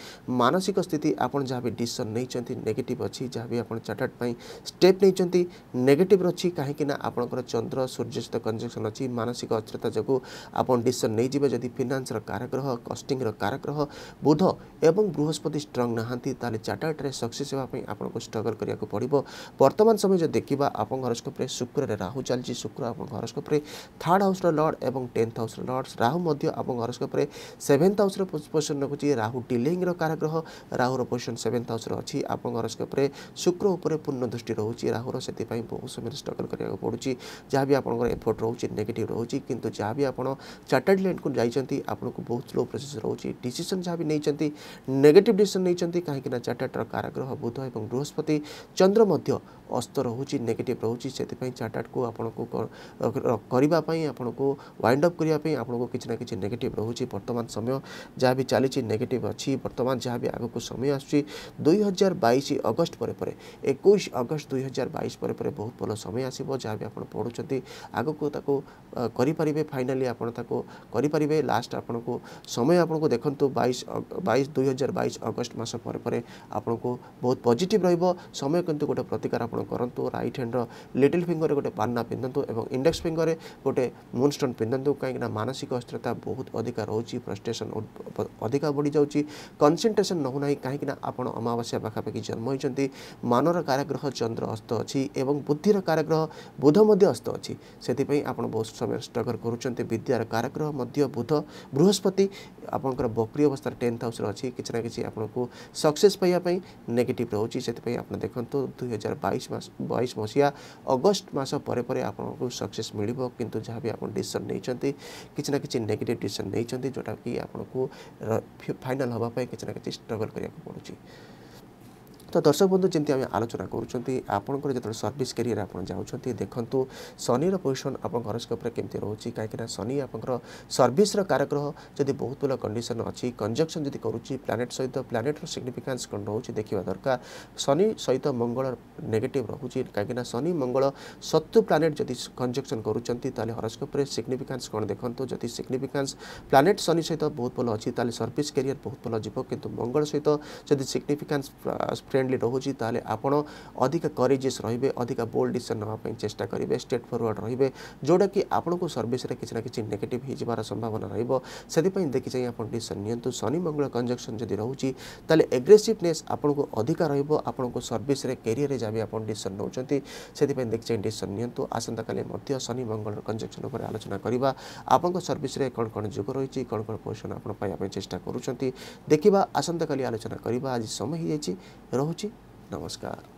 ମାନସିକ ସ୍ଥିତି ଆପଣ ଯାହା ବି ଡିସିସନ୍ ନେଇଛନ୍ତି ନେଗେଟିଭ୍ ଅଛି ଯାହା ବି ଆପଣ ଚାର୍ଟାର୍ଡ ପାଇଁ ଷ୍ଟେପ୍ ନେଇଛନ୍ତି ନେଗେଟିଭ୍ ଅଛି କାହିଁକିନା ଆପଣଙ୍କର ଚନ୍ଦ୍ର ସୂର୍ଯ୍ୟ ସହିତ କଞ୍ଜକ୍ସନ୍ ଅଛି ମାନସିକ ଅସ୍ଥିରତା ଯୋଗୁଁ ଆପଣ ଡିସିସନ୍ ନେଇଯିବେ ଯଦି ଫିନାନ୍ସର କାରଗ୍ରହ କଷ୍ଟିଂର କାରଗ୍ରହ ବୁଧ এবং বৃহস্পতি ষ্ট্রং নাহান্তি তাহলে চার্টার্টরে सक्सेस হওয়া পাই আপনাকে স্ট্রগল করিয়া পড়িব বর্তমান সময় যদি দেখিবা আপন হরস্কোপরে শুক্রের রাহু চালছি শুক্র আপন হরস্কোপরে থার্ড হাউসর লর্ড এবং টেন্থ হাউসর লর্ড রাহু মধ্য আপন হরস্কোপরে সেভেন্থ হাউসর পোজিশন রাখুছি রাহু ডিলেইংর কারাগ্রহ রাহুর পোজিশন সেভেন্থ হাউসর অছি আপন হরস্কোপরে শুক্র উপরে পূর্ণ দৃষ্টি রয়েছে রাহুর সেপাই বহু সময় স্ট্রগল করা পড়ুছি যা বি আপনার এফোর্ট রয়েছে নেগেটিভ রয়েছে কিন্তু যা বি আপনার চার্টার্ড ল্যান্ডকু যাই আপনার বহু স্লো প্রোসেস রয়েছে ডিসিশন যা বি নিয়েছেন ନେଗେଟିଭ୍ ଡିସିସନ୍ ନେଇଛନ୍ତି କାହିଁକିନା ଚାର୍ଟାର୍ଡର କାରାଗ୍ରହ ବୁଧ ଏବଂ ବୃହସ୍ପତି ଚନ୍ଦ୍ର ମଧ୍ୟ ଅସ୍ତ ରହୁଛି ନେଗେଟିଭ୍ ରହୁଛି ସେଥିପାଇଁ ଚାର୍ଟାର୍ଡକୁ ଆପଣଙ୍କୁ କରିବା ପାଇଁ ଆପଣଙ୍କୁ ୱାଇଣ୍ଡ ଅପ୍ କରିବା ପାଇଁ ଆପଣଙ୍କୁ କିଛି ନା କିଛି ନେଗେଟିଭ୍ ରହୁଛି ବର୍ତ୍ତମାନ ସମୟ ଯାହା ବି ଚାଲିଛି ନେଗେଟିଭ୍ ଅଛି ବର୍ତ୍ତମାନ ଯାହା ବି ଆଗକୁ ସମୟ ଆସୁଛି ଦୁଇହଜାର ହଜାର ବାଇଶ ଅଗଷ୍ଟ ପରେ ପରେ ଏକୋଇଶ ଅଗଷ୍ଟ ଦୁଇହଜାର ବାଇଶ ପରେ ପରେ ବହୁତ ଭଲ ସମୟ ଆସିବ ଯାହା ବି ଆପଣ ପଢ଼ୁଛନ୍ତି ଆଗକୁ ତାକୁ କରିପାରିବେ ଫାଇନାଲି ଆପଣ ତାକୁ କରିପାରିବେ ଲାଷ୍ଟ ଆପଣଙ୍କୁ ସମୟ ଆପଣଙ୍କୁ ଦେଖନ୍ତୁ ବାଇଶ বাইশ দুই হଜାର বাইଶ ଅଗଷ୍ଟ ମାସ ପରେ ପରେ ଆପଣଙ୍କୁ ବହୁତ ପଜିଟିଭ୍ ରହିବ ସମୟ କିନ୍ତୁ ଗୋଟେ ପ୍ରତିକାର ଆପଣ କରନ୍ତୁ ରାଇଟ୍ ହ୍ୟାଣ୍ଡର ଲିଟିଲ୍ ଫିଙ୍ଗରରେ ଗୋଟେ ପାନ୍ନା ପିନ୍ଧନ୍ତୁ ଏବଂ ଇଣ୍ଡେକ୍ସ ଫିଙ୍ଗରରେ ଗୋଟେ ମୁନ୍ଷ୍ଟୋନ୍ ପିନ୍ଧନ୍ତୁ କାହିଁକିନା ମାନସିକ ଅସ୍ଥିରତା ବହୁତ ଅଧିକା ରହୁଛି ଫ୍ରଷ୍ଟ୍ରେସନ୍ ଅଧିକା ବଢ଼ିଯାଉଛି କନ୍ସେନ୍ଟ୍ରେସନ୍ ରହୁନାହିଁ କାହିଁକିନା ଆପଣ ଅମାବାସ୍ୟା ପାଖାପାଖି ଜନ୍ମ ହୋଇଛନ୍ତି ମାନର କାରାଗ୍ରହ ଚନ୍ଦ୍ର ଅସ୍ତ ଅଛି ଏବଂ ବୁଦ୍ଧିର କାରାଗ୍ରହ ବୁଧ ମଧ୍ୟ ଅସ୍ତ ଅଛି ସେଥିପାଇଁ ଆପଣ ବହୁତ ସମୟ ଷ୍ଟ୍ରଗଲ୍ କରୁଛନ୍ତି ବିଦ୍ୟାର କାରାଗ୍ରହ ମଧ୍ୟ ବୁଧ ବୃହସ୍ପତି ଆପଣଙ୍କର ବକ୍ରି ଅବସ୍ଥାରେ ଟେନ୍ଥ ହାଉସ୍ ଚାନ୍ସ ରହିଛି କିଛି ନା କିଛି ଆପଣଙ୍କୁ ସକ୍ସେସ୍ ପାଇବା ପାଇଁ ନେଗେଟିଭ୍ ରହୁଛି ସେଥିପାଇଁ ଆପଣ ଦେଖନ୍ତୁ ଦୁଇହଜାର ବାଇଶ ମାସ ବାଇଶ ମସିହା ଅଗଷ୍ଟ ମାସ ପରେ ପରେ ଆପଣଙ୍କୁ ସକ୍ସେସ୍ ମିଳିବ କିନ୍ତୁ ଯାହା ବି ଆପଣ ଡିସିସନ୍ ନେଇଛନ୍ତି କିଛି ନା କିଛି ନେଗେଟିଭ୍ ଡିସିସନ୍ ନେଇଛନ୍ତି ଯେଉଁଟାକି ଆପଣଙ୍କୁ ଫାଇନାଲ୍ ହେବା ପାଇଁ କିଛି ନା କିଛି ଷ୍ଟ୍ରଗଲ୍ କରିବାକୁ ପଡ଼ୁଛି তো দর্শক বন্ধু যেমন আমি আলোচনা করছেন আপনার যেত সর্ভিস ক্যারিয়ার আপনার যাচ্ছেন দেখুন শনির পজিশন আপনার হরস্কোপে কমিটি রয়েছে কিনা শনি আপনার সর্ভিসর কারগ্রহ যদি বহুত ভাল কন্ডিশন অছি কনজকশন যদি করুচি প্ল্যানেট সহ প্ল্যানেটর সিগনিফিকান্স কম রয়েছে দেখা দরকার শনি সহ মঙ্গল নেগেটিভ রয়েছে কিনা শনি মঙ্গল শত্রু প্ল্যানেট যদি কনজকশন করছেন তাহলে হরস্কোপে সিগনিফিকান্স কম দেখুন যদি সিগনিফিকান্স প্ল্যানেট শনি সহ বহুত ভাল অছি তাহলে সর্ভিস ক্যারিয়ার বহুত ভাল যাব কিন্তু মঙ্গল সহ যদি সিগনিফিকান্স ফ্রেন্ড ଫ୍ରେଣ୍ଡଲି ରହୁଛି ତାହେଲେ ଆପଣ ଅଧିକା କରିଜିୟସ୍ ରହିବେ ଅଧିକା ବୋଲ୍ଡ ଡିସିସନ୍ ନେବା ପାଇଁ ଚେଷ୍ଟା କରିବେ ଷ୍ଟେଟ୍ ଫରୱାର୍ଡ଼ ରହିବେ ଯେଉଁଟାକି ଆପଣଙ୍କୁ ସର୍ଭିସରେ କିଛି ନା କିଛି ନେଗେଟିଭ୍ ହୋଇଯିବାର ସମ୍ଭାବନା ରହିବ ସେଥିପାଇଁ ଦେଖି ଯାଇ ଆପଣ ଡିସିସନ୍ ନିଅନ୍ତୁ ଶନି ମଙ୍ଗଳ କଞ୍ଜକ୍ସନ୍ ଯଦି ରହୁଛି ତାହେଲେ ଏଗ୍ରେସିଭନେସ୍ ଆପଣଙ୍କୁ ଅଧିକା ରହିବ ଆପଣଙ୍କୁ ସର୍ଭିସରେ କ୍ୟାରିୟରରେ ଯାବି ଆପଣ ଡିସିସନ୍ ନେଉଛନ୍ତି ସେଥିପାଇଁ ଦେଖି ଯାଇ ଡିସିସନ୍ ନିଅନ୍ତୁ ଆସନ୍ତାକାଲି ମଧ୍ୟ ଶନି ମଙ୍ଗଳର କଞ୍ଜକ୍ସନ୍ ଉପରେ ଆଲୋଚନା କରିବା ଆପଣଙ୍କ ସର୍ଭିସରେ କ'ଣ କ'ଣ ଯୋଗ ରହିଛି କ'ଣ କ'ଣ ପୋଜିସନ୍ ଆପଣ ପାଇବା ପାଇଁ ଚେଷ୍ଟା କରୁଛନ୍ତି ଦେଖିବା ଆସନ୍ତାକାଲି ଆଲୋଚନା କରିବା ଆଜି ସମୟ ହୋଇଯାଇଛି रोचे नमस्कार